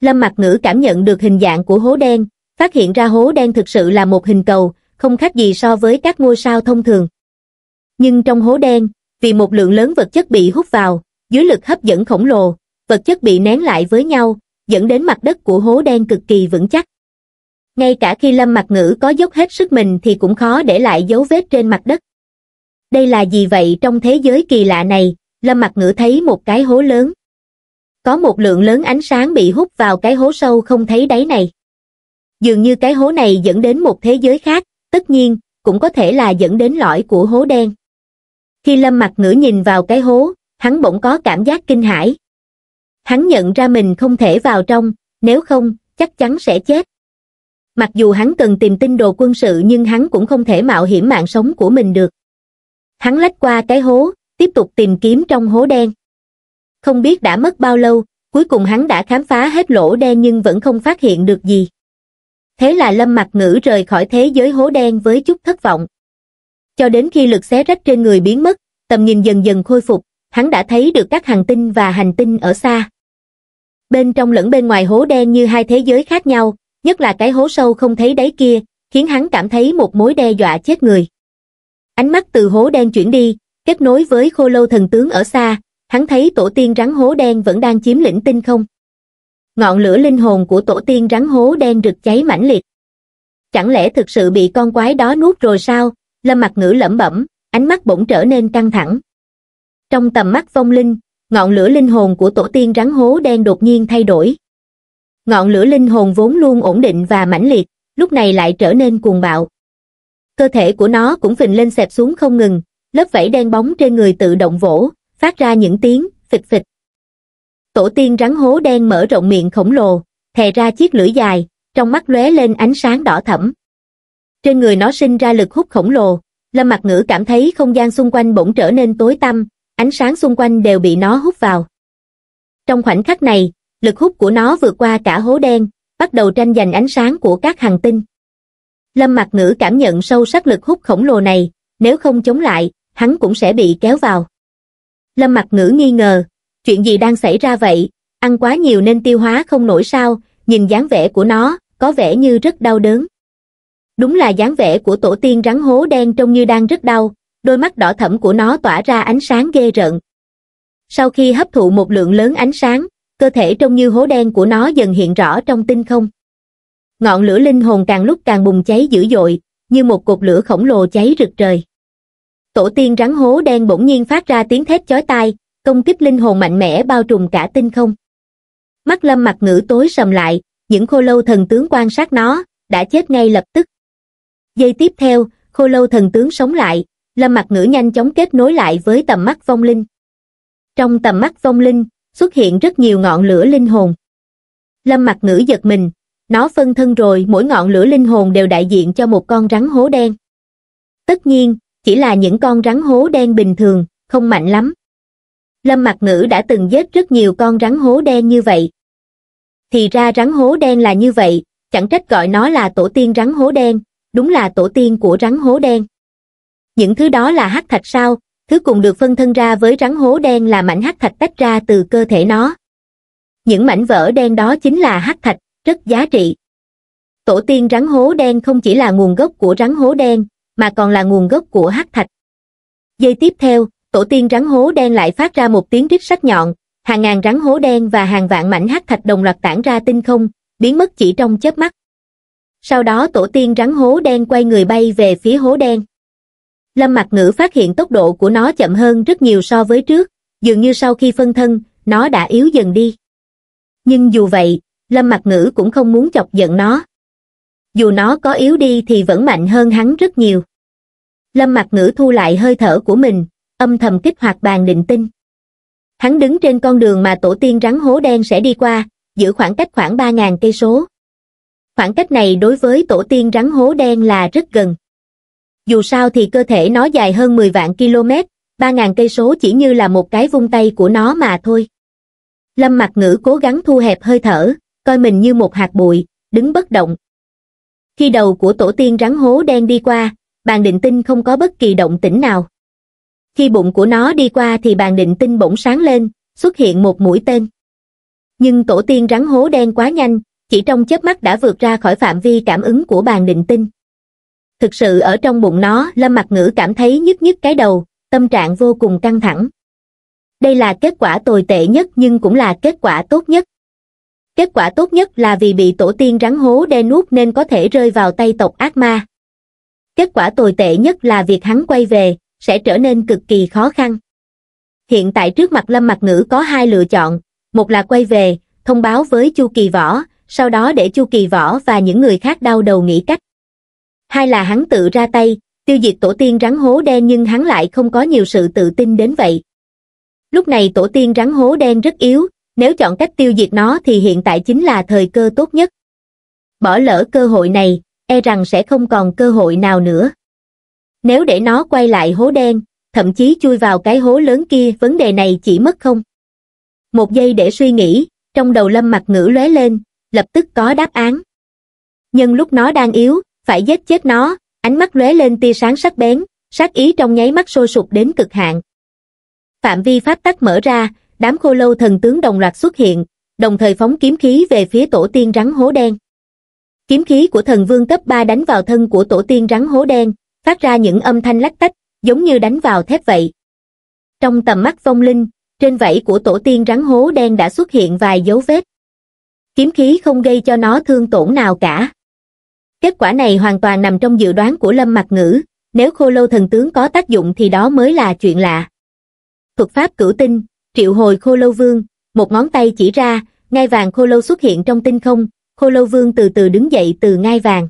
Lâm mặc Ngữ cảm nhận được hình dạng của hố đen, phát hiện ra hố đen thực sự là một hình cầu, không khác gì so với các ngôi sao thông thường. Nhưng trong hố đen, vì một lượng lớn vật chất bị hút vào, dưới lực hấp dẫn khổng lồ, vật chất bị nén lại với nhau, dẫn đến mặt đất của hố đen cực kỳ vững chắc. Ngay cả khi Lâm Mặc Ngữ có dốc hết sức mình thì cũng khó để lại dấu vết trên mặt đất. Đây là gì vậy trong thế giới kỳ lạ này, Lâm Mặc Ngữ thấy một cái hố lớn. Có một lượng lớn ánh sáng bị hút vào cái hố sâu không thấy đáy này. Dường như cái hố này dẫn đến một thế giới khác, tất nhiên, cũng có thể là dẫn đến lõi của hố đen. Khi Lâm mặt ngửa nhìn vào cái hố, hắn bỗng có cảm giác kinh hãi. Hắn nhận ra mình không thể vào trong, nếu không, chắc chắn sẽ chết. Mặc dù hắn cần tìm tinh đồ quân sự nhưng hắn cũng không thể mạo hiểm mạng sống của mình được. Hắn lách qua cái hố, tiếp tục tìm kiếm trong hố đen. Không biết đã mất bao lâu, cuối cùng hắn đã khám phá hết lỗ đen nhưng vẫn không phát hiện được gì thế là lâm mặt ngữ rời khỏi thế giới hố đen với chút thất vọng. Cho đến khi lực xé rách trên người biến mất, tầm nhìn dần dần khôi phục, hắn đã thấy được các hành tinh và hành tinh ở xa. Bên trong lẫn bên ngoài hố đen như hai thế giới khác nhau, nhất là cái hố sâu không thấy đáy kia, khiến hắn cảm thấy một mối đe dọa chết người. Ánh mắt từ hố đen chuyển đi, kết nối với khô lâu thần tướng ở xa, hắn thấy tổ tiên rắn hố đen vẫn đang chiếm lĩnh tinh không ngọn lửa linh hồn của tổ tiên rắn hố đen rực cháy mãnh liệt chẳng lẽ thực sự bị con quái đó nuốt rồi sao lâm mặt ngữ lẩm bẩm ánh mắt bỗng trở nên căng thẳng trong tầm mắt vong linh ngọn lửa linh hồn của tổ tiên rắn hố đen đột nhiên thay đổi ngọn lửa linh hồn vốn luôn ổn định và mãnh liệt lúc này lại trở nên cuồng bạo cơ thể của nó cũng phình lên xẹp xuống không ngừng lớp vảy đen bóng trên người tự động vỗ phát ra những tiếng phịch phịch tổ tiên rắn hố đen mở rộng miệng khổng lồ, thè ra chiếc lưỡi dài, trong mắt lóe lên ánh sáng đỏ thẫm. Trên người nó sinh ra lực hút khổng lồ, Lâm Mặc Ngữ cảm thấy không gian xung quanh bỗng trở nên tối tăm, ánh sáng xung quanh đều bị nó hút vào. Trong khoảnh khắc này, lực hút của nó vượt qua cả hố đen, bắt đầu tranh giành ánh sáng của các hành tinh. Lâm Mặc Ngữ cảm nhận sâu sắc lực hút khổng lồ này, nếu không chống lại, hắn cũng sẽ bị kéo vào. Lâm Mặc Ngữ nghi ngờ, chuyện gì đang xảy ra vậy, ăn quá nhiều nên tiêu hóa không nổi sao, nhìn dáng vẻ của nó, có vẻ như rất đau đớn. Đúng là dáng vẻ của tổ tiên rắn hố đen trông như đang rất đau, đôi mắt đỏ thẫm của nó tỏa ra ánh sáng ghê rợn. Sau khi hấp thụ một lượng lớn ánh sáng, cơ thể trông như hố đen của nó dần hiện rõ trong tinh không. Ngọn lửa linh hồn càng lúc càng bùng cháy dữ dội, như một cột lửa khổng lồ cháy rực trời. Tổ tiên rắn hố đen bỗng nhiên phát ra tiếng thét chói tai, công kích linh hồn mạnh mẽ bao trùm cả tinh không mắt lâm mặt ngữ tối sầm lại những khô lâu thần tướng quan sát nó đã chết ngay lập tức giây tiếp theo khô lâu thần tướng sống lại lâm mặt ngữ nhanh chóng kết nối lại với tầm mắt vong linh trong tầm mắt vong linh xuất hiện rất nhiều ngọn lửa linh hồn lâm mặt ngữ giật mình nó phân thân rồi mỗi ngọn lửa linh hồn đều đại diện cho một con rắn hố đen tất nhiên chỉ là những con rắn hố đen bình thường không mạnh lắm lâm Mặc ngữ đã từng giết rất nhiều con rắn hố đen như vậy thì ra rắn hố đen là như vậy chẳng trách gọi nó là tổ tiên rắn hố đen đúng là tổ tiên của rắn hố đen những thứ đó là hắc thạch sao thứ cùng được phân thân ra với rắn hố đen là mảnh hắc thạch tách ra từ cơ thể nó những mảnh vỡ đen đó chính là hắc thạch rất giá trị tổ tiên rắn hố đen không chỉ là nguồn gốc của rắn hố đen mà còn là nguồn gốc của hắc thạch dây tiếp theo tổ tiên rắn hố đen lại phát ra một tiếng rít sắc nhọn, hàng ngàn rắn hố đen và hàng vạn mảnh hắc thạch đồng loạt tản ra tinh không, biến mất chỉ trong chớp mắt. Sau đó tổ tiên rắn hố đen quay người bay về phía hố đen. Lâm Mặc Ngữ phát hiện tốc độ của nó chậm hơn rất nhiều so với trước, dường như sau khi phân thân, nó đã yếu dần đi. Nhưng dù vậy, Lâm Mặc Ngữ cũng không muốn chọc giận nó. Dù nó có yếu đi thì vẫn mạnh hơn hắn rất nhiều. Lâm Mặc Ngữ thu lại hơi thở của mình, âm thầm kích hoạt bàn định tinh hắn đứng trên con đường mà tổ tiên rắn hố đen sẽ đi qua giữ khoảng cách khoảng ba ngàn cây số khoảng cách này đối với tổ tiên rắn hố đen là rất gần dù sao thì cơ thể nó dài hơn 10 vạn km ba ngàn cây số chỉ như là một cái vung tay của nó mà thôi lâm mặt ngữ cố gắng thu hẹp hơi thở coi mình như một hạt bụi đứng bất động khi đầu của tổ tiên rắn hố đen đi qua bàn định tinh không có bất kỳ động tĩnh nào khi bụng của nó đi qua thì bàn định tinh bỗng sáng lên, xuất hiện một mũi tên. Nhưng tổ tiên rắn hố đen quá nhanh, chỉ trong chớp mắt đã vượt ra khỏi phạm vi cảm ứng của bàn định tinh. Thực sự ở trong bụng nó, Lâm Mặt Ngữ cảm thấy nhức nhức cái đầu, tâm trạng vô cùng căng thẳng. Đây là kết quả tồi tệ nhất nhưng cũng là kết quả tốt nhất. Kết quả tốt nhất là vì bị tổ tiên rắn hố đen nuốt nên có thể rơi vào tay tộc ác ma. Kết quả tồi tệ nhất là việc hắn quay về, sẽ trở nên cực kỳ khó khăn hiện tại trước mặt lâm mặt ngữ có hai lựa chọn một là quay về thông báo với chu kỳ võ sau đó để chu kỳ võ và những người khác đau đầu nghĩ cách hai là hắn tự ra tay tiêu diệt tổ tiên rắn hố đen nhưng hắn lại không có nhiều sự tự tin đến vậy lúc này tổ tiên rắn hố đen rất yếu nếu chọn cách tiêu diệt nó thì hiện tại chính là thời cơ tốt nhất bỏ lỡ cơ hội này e rằng sẽ không còn cơ hội nào nữa nếu để nó quay lại hố đen, thậm chí chui vào cái hố lớn kia vấn đề này chỉ mất không. Một giây để suy nghĩ, trong đầu lâm mặt ngữ lóe lên, lập tức có đáp án. Nhưng lúc nó đang yếu, phải giết chết nó, ánh mắt lóe lên tia sáng sắc bén, sát ý trong nháy mắt sôi sụp đến cực hạn. Phạm vi pháp tắc mở ra, đám khô lâu thần tướng đồng loạt xuất hiện, đồng thời phóng kiếm khí về phía tổ tiên rắn hố đen. Kiếm khí của thần vương cấp 3 đánh vào thân của tổ tiên rắn hố đen, phát ra những âm thanh lách tách, giống như đánh vào thép vậy. Trong tầm mắt phong linh, trên vảy của tổ tiên rắn hố đen đã xuất hiện vài dấu vết. Kiếm khí không gây cho nó thương tổn nào cả. Kết quả này hoàn toàn nằm trong dự đoán của Lâm Mặc Ngữ, nếu khô lâu thần tướng có tác dụng thì đó mới là chuyện lạ. Thuật pháp cửu tinh, triệu hồi khô lâu vương, một ngón tay chỉ ra, ngai vàng khô lâu xuất hiện trong tinh không, khô lâu vương từ từ đứng dậy từ ngai vàng.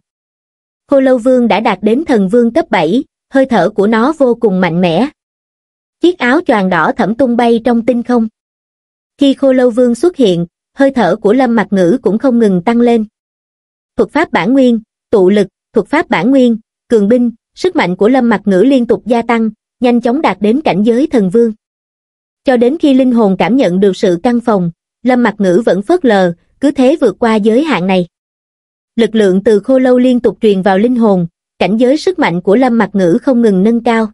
Khô lâu vương đã đạt đến thần vương cấp bảy hơi thở của nó vô cùng mạnh mẽ chiếc áo choàng đỏ thẫm tung bay trong tinh không khi khô lâu vương xuất hiện hơi thở của lâm Mặc ngữ cũng không ngừng tăng lên thuật pháp bản nguyên tụ lực thuật pháp bản nguyên cường binh sức mạnh của lâm Mặc ngữ liên tục gia tăng nhanh chóng đạt đến cảnh giới thần vương cho đến khi linh hồn cảm nhận được sự căng phòng lâm Mặc ngữ vẫn phớt lờ cứ thế vượt qua giới hạn này lực lượng từ khô lâu liên tục truyền vào linh hồn, cảnh giới sức mạnh của Lâm Mặc Ngữ không ngừng nâng cao.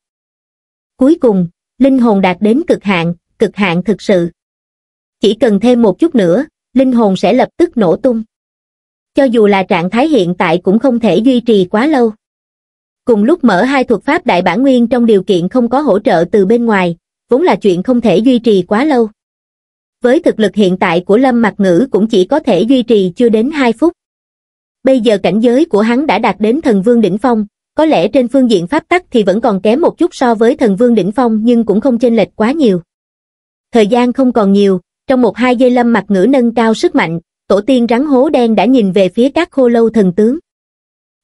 Cuối cùng, linh hồn đạt đến cực hạn, cực hạn thực sự. Chỉ cần thêm một chút nữa, linh hồn sẽ lập tức nổ tung. Cho dù là trạng thái hiện tại cũng không thể duy trì quá lâu. Cùng lúc mở hai thuật pháp đại bản nguyên trong điều kiện không có hỗ trợ từ bên ngoài, vốn là chuyện không thể duy trì quá lâu. Với thực lực hiện tại của Lâm Mặc Ngữ cũng chỉ có thể duy trì chưa đến 2 phút bây giờ cảnh giới của hắn đã đạt đến thần vương đỉnh phong, có lẽ trên phương diện pháp tắc thì vẫn còn kém một chút so với thần vương đỉnh phong nhưng cũng không chênh lệch quá nhiều. Thời gian không còn nhiều, trong một hai giây lâm mặt ngữ nâng cao sức mạnh, tổ tiên rắn hố đen đã nhìn về phía các khô lâu thần tướng.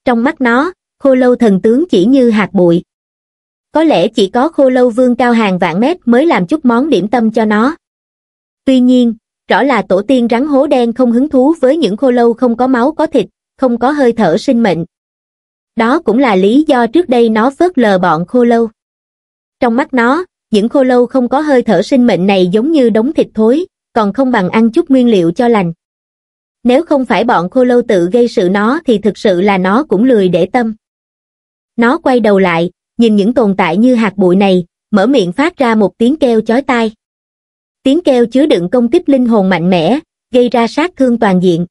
Trong mắt nó, khô lâu thần tướng chỉ như hạt bụi. Có lẽ chỉ có khô lâu vương cao hàng vạn mét mới làm chút món điểm tâm cho nó. Tuy nhiên, rõ là tổ tiên rắn hố đen không hứng thú với những khô lâu không có máu có thịt, không có hơi thở sinh mệnh. Đó cũng là lý do trước đây nó phớt lờ bọn khô lâu. Trong mắt nó, những khô lâu không có hơi thở sinh mệnh này giống như đống thịt thối, còn không bằng ăn chút nguyên liệu cho lành. Nếu không phải bọn khô lâu tự gây sự nó thì thực sự là nó cũng lười để tâm. Nó quay đầu lại, nhìn những tồn tại như hạt bụi này, mở miệng phát ra một tiếng kêu chói tai. Tiếng kêu chứa đựng công kích linh hồn mạnh mẽ, gây ra sát thương toàn diện.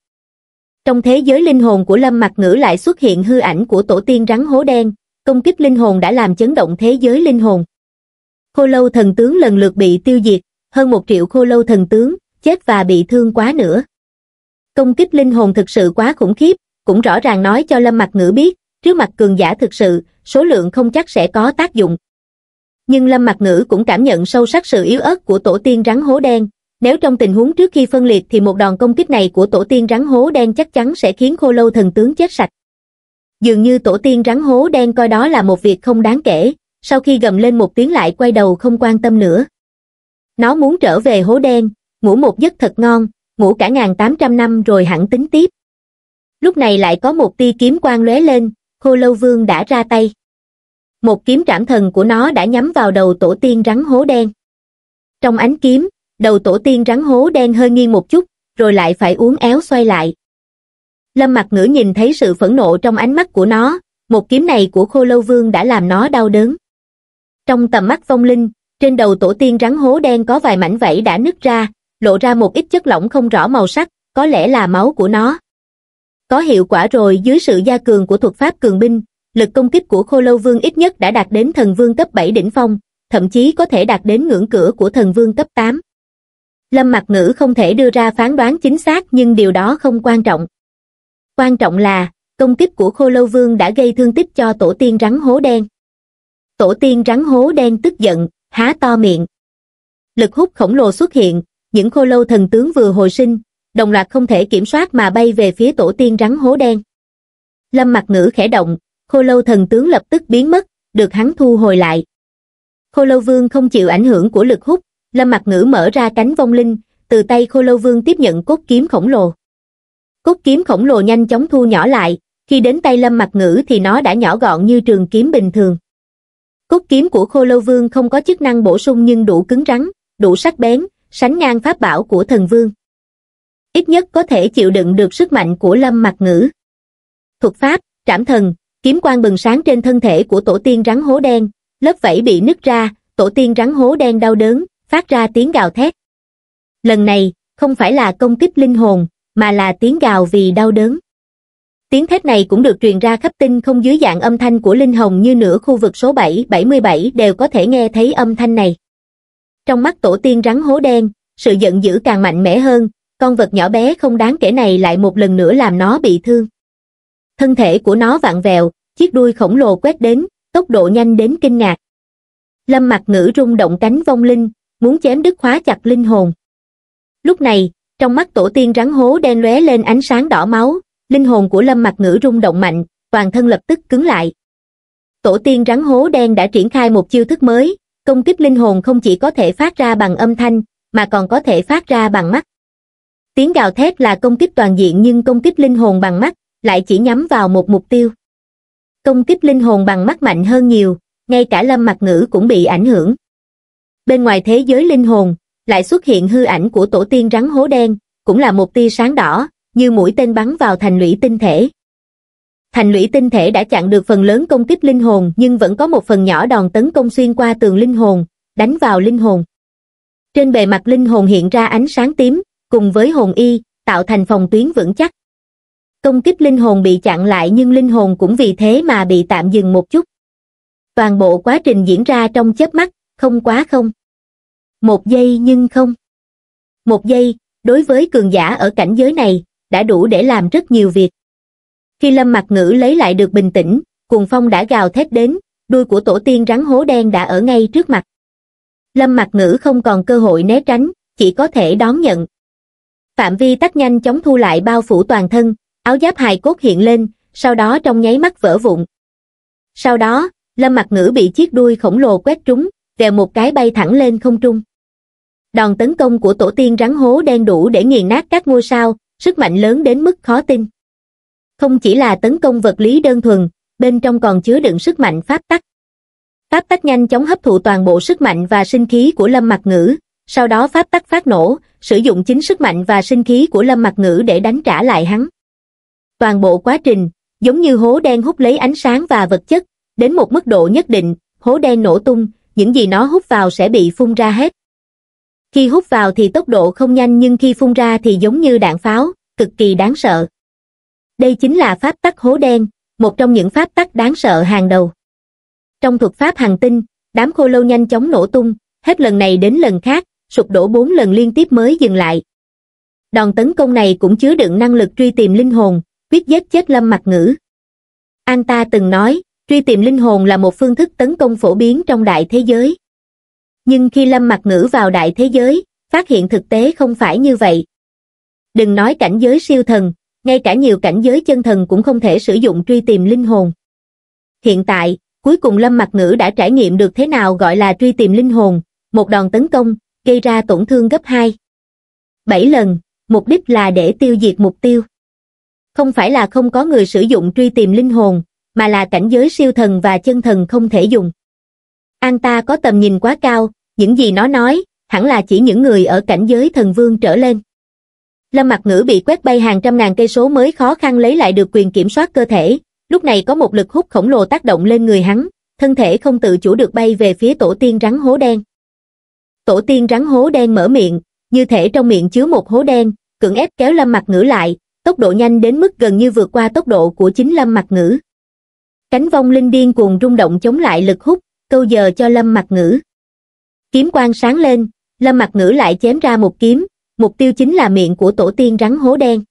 Trong thế giới linh hồn của Lâm Mặc Ngữ lại xuất hiện hư ảnh của tổ tiên rắn hố đen, công kích linh hồn đã làm chấn động thế giới linh hồn. Khô lâu thần tướng lần lượt bị tiêu diệt, hơn một triệu khô lâu thần tướng, chết và bị thương quá nữa. Công kích linh hồn thực sự quá khủng khiếp, cũng rõ ràng nói cho Lâm Mặc Ngữ biết, trước mặt cường giả thực sự, số lượng không chắc sẽ có tác dụng. Nhưng Lâm Mặc Ngữ cũng cảm nhận sâu sắc sự yếu ớt của tổ tiên rắn hố đen, nếu trong tình huống trước khi phân liệt thì một đòn công kích này của tổ tiên rắn hố đen chắc chắn sẽ khiến khô lâu thần tướng chết sạch. Dường như tổ tiên rắn hố đen coi đó là một việc không đáng kể, sau khi gầm lên một tiếng lại quay đầu không quan tâm nữa. Nó muốn trở về hố đen, ngủ một giấc thật ngon, ngủ cả ngàn tám trăm năm rồi hẳn tính tiếp. Lúc này lại có một tia kiếm quang lóe lên, khô lâu vương đã ra tay. Một kiếm trảm thần của nó đã nhắm vào đầu tổ tiên rắn hố đen. Trong ánh kiếm, đầu tổ tiên rắn hố đen hơi nghiêng một chút, rồi lại phải uốn éo xoay lại. Lâm mặt ngữ nhìn thấy sự phẫn nộ trong ánh mắt của nó, một kiếm này của khô lâu vương đã làm nó đau đớn. Trong tầm mắt phong linh, trên đầu tổ tiên rắn hố đen có vài mảnh vảy đã nứt ra, lộ ra một ít chất lỏng không rõ màu sắc, có lẽ là máu của nó. Có hiệu quả rồi dưới sự gia cường của thuật pháp cường binh, lực công kích của khô lâu vương ít nhất đã đạt đến thần vương cấp 7 đỉnh phong, thậm chí có thể đạt đến ngưỡng cửa của thần vương cấp 8 lâm mặc ngữ không thể đưa ra phán đoán chính xác nhưng điều đó không quan trọng quan trọng là công kích của khô lâu vương đã gây thương tích cho tổ tiên rắn hố đen tổ tiên rắn hố đen tức giận há to miệng lực hút khổng lồ xuất hiện những khô lâu thần tướng vừa hồi sinh đồng loạt không thể kiểm soát mà bay về phía tổ tiên rắn hố đen lâm mặc ngữ khẽ động khô lâu thần tướng lập tức biến mất được hắn thu hồi lại khô lâu vương không chịu ảnh hưởng của lực hút lâm mặt ngữ mở ra cánh vong linh từ tay khô lâu vương tiếp nhận cốt kiếm khổng lồ cốt kiếm khổng lồ nhanh chóng thu nhỏ lại khi đến tay lâm mặt ngữ thì nó đã nhỏ gọn như trường kiếm bình thường cốt kiếm của khô lâu vương không có chức năng bổ sung nhưng đủ cứng rắn đủ sắc bén sánh ngang pháp bảo của thần vương ít nhất có thể chịu đựng được sức mạnh của lâm mặt ngữ thuật pháp trảm thần kiếm quang bừng sáng trên thân thể của tổ tiên rắn hố đen lớp vảy bị nứt ra tổ tiên rắn hố đen đau đớn phát ra tiếng gào thét. Lần này, không phải là công kích linh hồn, mà là tiếng gào vì đau đớn. Tiếng thét này cũng được truyền ra khắp tinh không dưới dạng âm thanh của linh hồn như nửa khu vực số 777 đều có thể nghe thấy âm thanh này. Trong mắt tổ tiên rắn hố đen, sự giận dữ càng mạnh mẽ hơn, con vật nhỏ bé không đáng kể này lại một lần nữa làm nó bị thương. Thân thể của nó vặn vẹo, chiếc đuôi khổng lồ quét đến, tốc độ nhanh đến kinh ngạc. Lâm mặt ngữ rung động cánh vong linh, muốn chém đứt khóa chặt linh hồn. Lúc này, trong mắt tổ tiên rắn hố đen lóe lên ánh sáng đỏ máu, linh hồn của Lâm mặt Ngữ rung động mạnh, toàn thân lập tức cứng lại. Tổ tiên rắn hố đen đã triển khai một chiêu thức mới, công kích linh hồn không chỉ có thể phát ra bằng âm thanh, mà còn có thể phát ra bằng mắt. Tiếng gào thét là công kích toàn diện nhưng công kích linh hồn bằng mắt lại chỉ nhắm vào một mục tiêu. Công kích linh hồn bằng mắt mạnh hơn nhiều, ngay cả Lâm mặt Ngữ cũng bị ảnh hưởng bên ngoài thế giới linh hồn, lại xuất hiện hư ảnh của tổ tiên rắn hố đen, cũng là một tia sáng đỏ, như mũi tên bắn vào thành lũy tinh thể. Thành lũy tinh thể đã chặn được phần lớn công kích linh hồn nhưng vẫn có một phần nhỏ đòn tấn công xuyên qua tường linh hồn, đánh vào linh hồn. Trên bề mặt linh hồn hiện ra ánh sáng tím, cùng với hồn y, tạo thành phòng tuyến vững chắc. Công kích linh hồn bị chặn lại nhưng linh hồn cũng vì thế mà bị tạm dừng một chút. Toàn bộ quá trình diễn ra trong chớp mắt, không quá không. Một giây nhưng không. Một giây, đối với cường giả ở cảnh giới này, đã đủ để làm rất nhiều việc. Khi Lâm Mặc Ngữ lấy lại được bình tĩnh, cuồng phong đã gào thét đến, đuôi của tổ tiên rắn hố đen đã ở ngay trước mặt. Lâm Mặc Ngữ không còn cơ hội né tránh, chỉ có thể đón nhận. Phạm vi tắt nhanh chóng thu lại bao phủ toàn thân, áo giáp hài cốt hiện lên, sau đó trong nháy mắt vỡ vụn. Sau đó, Lâm Mặc Ngữ bị chiếc đuôi khổng lồ quét trúng, vèo một cái bay thẳng lên không trung. Đòn tấn công của tổ tiên rắn hố đen đủ để nghiền nát các ngôi sao, sức mạnh lớn đến mức khó tin. Không chỉ là tấn công vật lý đơn thuần, bên trong còn chứa đựng sức mạnh pháp tắc. Pháp tắc nhanh chóng hấp thụ toàn bộ sức mạnh và sinh khí của lâm mặt ngữ, sau đó pháp tắc phát nổ, sử dụng chính sức mạnh và sinh khí của lâm mặt ngữ để đánh trả lại hắn. Toàn bộ quá trình, giống như hố đen hút lấy ánh sáng và vật chất, đến một mức độ nhất định, hố đen nổ tung, những gì nó hút vào sẽ bị phun ra hết. Khi hút vào thì tốc độ không nhanh nhưng khi phun ra thì giống như đạn pháo, cực kỳ đáng sợ. Đây chính là pháp tắc hố đen, một trong những pháp tắc đáng sợ hàng đầu. Trong thuật pháp hàng tinh, đám khô lâu nhanh chóng nổ tung, hết lần này đến lần khác, sụp đổ bốn lần liên tiếp mới dừng lại. Đòn tấn công này cũng chứa đựng năng lực truy tìm linh hồn, quyết giết chết lâm mặt ngữ. Anh ta từng nói, truy tìm linh hồn là một phương thức tấn công phổ biến trong đại thế giới. Nhưng khi Lâm Mặc Ngữ vào đại thế giới, phát hiện thực tế không phải như vậy. Đừng nói cảnh giới siêu thần, ngay cả nhiều cảnh giới chân thần cũng không thể sử dụng truy tìm linh hồn. Hiện tại, cuối cùng Lâm Mặc Ngữ đã trải nghiệm được thế nào gọi là truy tìm linh hồn, một đòn tấn công, gây ra tổn thương gấp 2. 7 lần, mục đích là để tiêu diệt mục tiêu. Không phải là không có người sử dụng truy tìm linh hồn, mà là cảnh giới siêu thần và chân thần không thể dùng. An ta có tầm nhìn quá cao, những gì nó nói, hẳn là chỉ những người ở cảnh giới thần vương trở lên. Lâm mặt ngữ bị quét bay hàng trăm ngàn cây số mới khó khăn lấy lại được quyền kiểm soát cơ thể, lúc này có một lực hút khổng lồ tác động lên người hắn, thân thể không tự chủ được bay về phía tổ tiên rắn hố đen. Tổ tiên rắn hố đen mở miệng, như thể trong miệng chứa một hố đen, cưỡng ép kéo lâm mặt ngữ lại, tốc độ nhanh đến mức gần như vượt qua tốc độ của chính lâm mặt ngữ. Cánh vong linh điên cuồng rung động chống lại lực hút, câu giờ cho lâm mặt ngữ. Kiếm quang sáng lên, lâm mặt ngữ lại chém ra một kiếm, mục tiêu chính là miệng của tổ tiên rắn hố đen.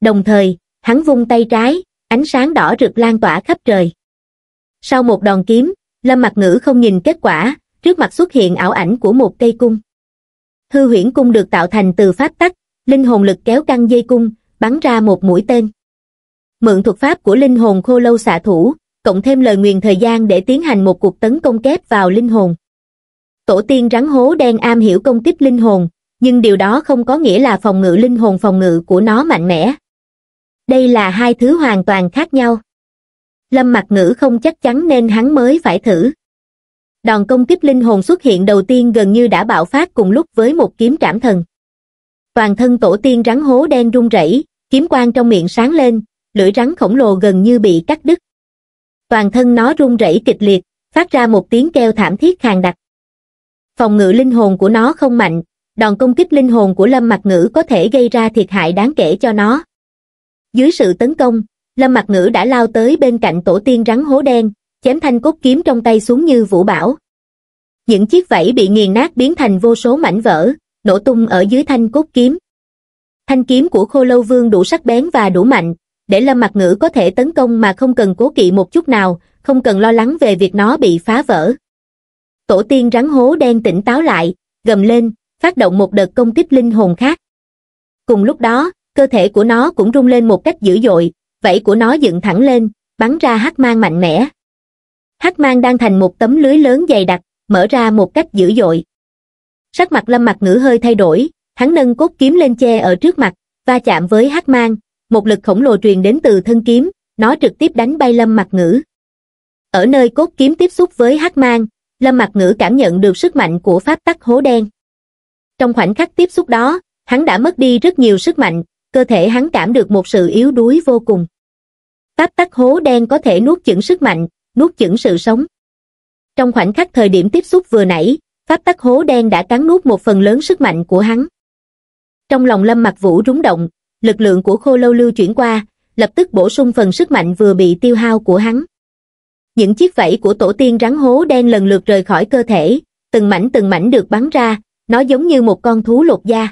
Đồng thời, hắn vung tay trái, ánh sáng đỏ rực lan tỏa khắp trời. Sau một đòn kiếm, lâm mặt ngữ không nhìn kết quả, trước mặt xuất hiện ảo ảnh của một cây cung. Hư huyễn cung được tạo thành từ pháp tắc, linh hồn lực kéo căng dây cung, bắn ra một mũi tên mượn thuật pháp của linh hồn khô lâu xạ thủ, cộng thêm lời nguyền thời gian để tiến hành một cuộc tấn công kép vào linh hồn. Tổ tiên rắn hố đen am hiểu công kích linh hồn, nhưng điều đó không có nghĩa là phòng ngự linh hồn phòng ngự của nó mạnh mẽ. Đây là hai thứ hoàn toàn khác nhau. Lâm mặt ngữ không chắc chắn nên hắn mới phải thử. Đòn công kích linh hồn xuất hiện đầu tiên gần như đã bạo phát cùng lúc với một kiếm trảm thần. Toàn thân tổ tiên rắn hố đen rung rẩy, kiếm quang trong miệng sáng lên, lưỡi rắn khổng lồ gần như bị cắt đứt. Toàn thân nó rung rẩy kịch liệt, phát ra một tiếng kêu thảm thiết khàn đặc. Phòng ngự linh hồn của nó không mạnh, đòn công kích linh hồn của Lâm Mặc Ngữ có thể gây ra thiệt hại đáng kể cho nó. Dưới sự tấn công, Lâm Mặc Ngữ đã lao tới bên cạnh tổ tiên rắn hố đen, chém thanh cốt kiếm trong tay xuống như vũ bảo. Những chiếc vảy bị nghiền nát biến thành vô số mảnh vỡ, nổ tung ở dưới thanh cốt kiếm. Thanh kiếm của Khô Lâu Vương đủ sắc bén và đủ mạnh, để lâm mặt ngữ có thể tấn công mà không cần cố kỵ một chút nào, không cần lo lắng về việc nó bị phá vỡ. Tổ tiên rắn hố đen tỉnh táo lại, gầm lên, phát động một đợt công kích linh hồn khác. Cùng lúc đó, cơ thể của nó cũng rung lên một cách dữ dội, vảy của nó dựng thẳng lên, bắn ra hắc mang mạnh mẽ. Hắc mang đang thành một tấm lưới lớn dày đặc, mở ra một cách dữ dội. Sắc mặt Lâm mặt Ngữ hơi thay đổi, hắn nâng cốt kiếm lên che ở trước mặt, va chạm với hắc mang, một lực khổng lồ truyền đến từ thân kiếm, nó trực tiếp đánh bay lâm mặc ngữ. Ở nơi cốt kiếm tiếp xúc với hắc mang, lâm mặc ngữ cảm nhận được sức mạnh của pháp tắc hố đen. Trong khoảnh khắc tiếp xúc đó, hắn đã mất đi rất nhiều sức mạnh, cơ thể hắn cảm được một sự yếu đuối vô cùng. Pháp tắc hố đen có thể nuốt chửng sức mạnh, nuốt chửng sự sống. Trong khoảnh khắc thời điểm tiếp xúc vừa nãy, pháp tắc hố đen đã cắn nuốt một phần lớn sức mạnh của hắn. Trong lòng Lâm Mặc Vũ rúng động, lực lượng của khô lâu lưu chuyển qua, lập tức bổ sung phần sức mạnh vừa bị tiêu hao của hắn. Những chiếc vảy của tổ tiên rắn hố đen lần lượt rời khỏi cơ thể, từng mảnh từng mảnh được bắn ra, nó giống như một con thú lột da.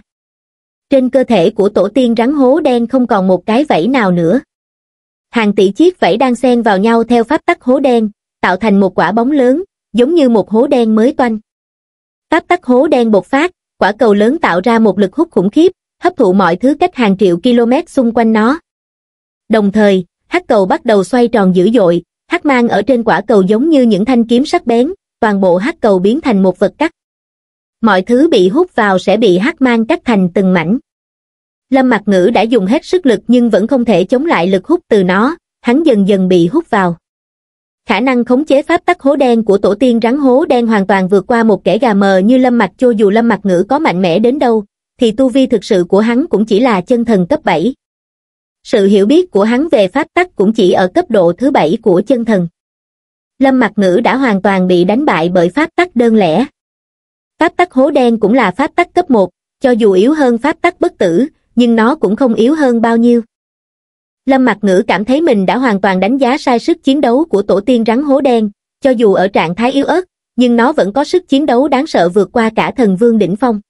Trên cơ thể của tổ tiên rắn hố đen không còn một cái vảy nào nữa. Hàng tỷ chiếc vảy đang xen vào nhau theo pháp tắc hố đen, tạo thành một quả bóng lớn, giống như một hố đen mới toanh. Pháp tắc hố đen bột phát, quả cầu lớn tạo ra một lực hút khủng khiếp, hấp thụ mọi thứ cách hàng triệu km xung quanh nó. Đồng thời, hắc cầu bắt đầu xoay tròn dữ dội, hắc mang ở trên quả cầu giống như những thanh kiếm sắc bén, toàn bộ hắc cầu biến thành một vật cắt. Mọi thứ bị hút vào sẽ bị hắc mang cắt thành từng mảnh. Lâm Mặc Ngữ đã dùng hết sức lực nhưng vẫn không thể chống lại lực hút từ nó, hắn dần dần bị hút vào. Khả năng khống chế pháp tắc hố đen của tổ tiên rắn hố đen hoàn toàn vượt qua một kẻ gà mờ như Lâm Mặc cho dù Lâm Mặc Ngữ có mạnh mẽ đến đâu, thì tu vi thực sự của hắn cũng chỉ là chân thần cấp 7. Sự hiểu biết của hắn về pháp tắc cũng chỉ ở cấp độ thứ 7 của chân thần. Lâm Mặc Ngữ đã hoàn toàn bị đánh bại bởi pháp tắc đơn lẻ. Pháp tắc hố đen cũng là pháp tắc cấp 1, cho dù yếu hơn pháp tắc bất tử, nhưng nó cũng không yếu hơn bao nhiêu. Lâm Mặc Ngữ cảm thấy mình đã hoàn toàn đánh giá sai sức chiến đấu của tổ tiên rắn hố đen, cho dù ở trạng thái yếu ớt, nhưng nó vẫn có sức chiến đấu đáng sợ vượt qua cả thần vương đỉnh phong.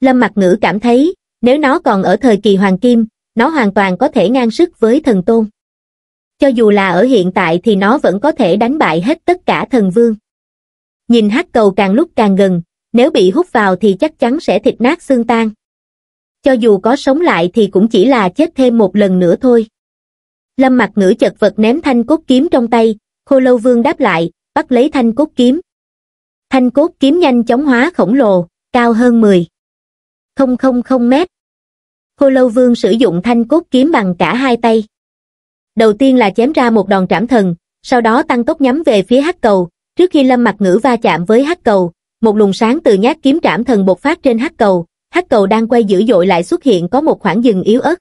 Lâm Mặc Ngữ cảm thấy, nếu nó còn ở thời kỳ hoàng kim, nó hoàn toàn có thể ngang sức với thần tôn. Cho dù là ở hiện tại thì nó vẫn có thể đánh bại hết tất cả thần vương. Nhìn hắc cầu càng lúc càng gần, nếu bị hút vào thì chắc chắn sẽ thịt nát xương tan. Cho dù có sống lại thì cũng chỉ là chết thêm một lần nữa thôi. Lâm mặc ngữ chật vật ném thanh cốt kiếm trong tay, khô lâu vương đáp lại, bắt lấy thanh cốt kiếm. Thanh cốt kiếm nhanh chóng hóa khổng lồ, cao hơn 10. 000m. Khô lâu vương sử dụng thanh cốt kiếm bằng cả hai tay. Đầu tiên là chém ra một đòn trảm thần, sau đó tăng tốc nhắm về phía hắc cầu, trước khi lâm mặt ngữ va chạm với hắc cầu, một luồng sáng từ nhát kiếm trảm thần bộc phát trên hắc cầu, hắc cầu đang quay dữ dội lại xuất hiện có một khoảng dừng yếu ớt.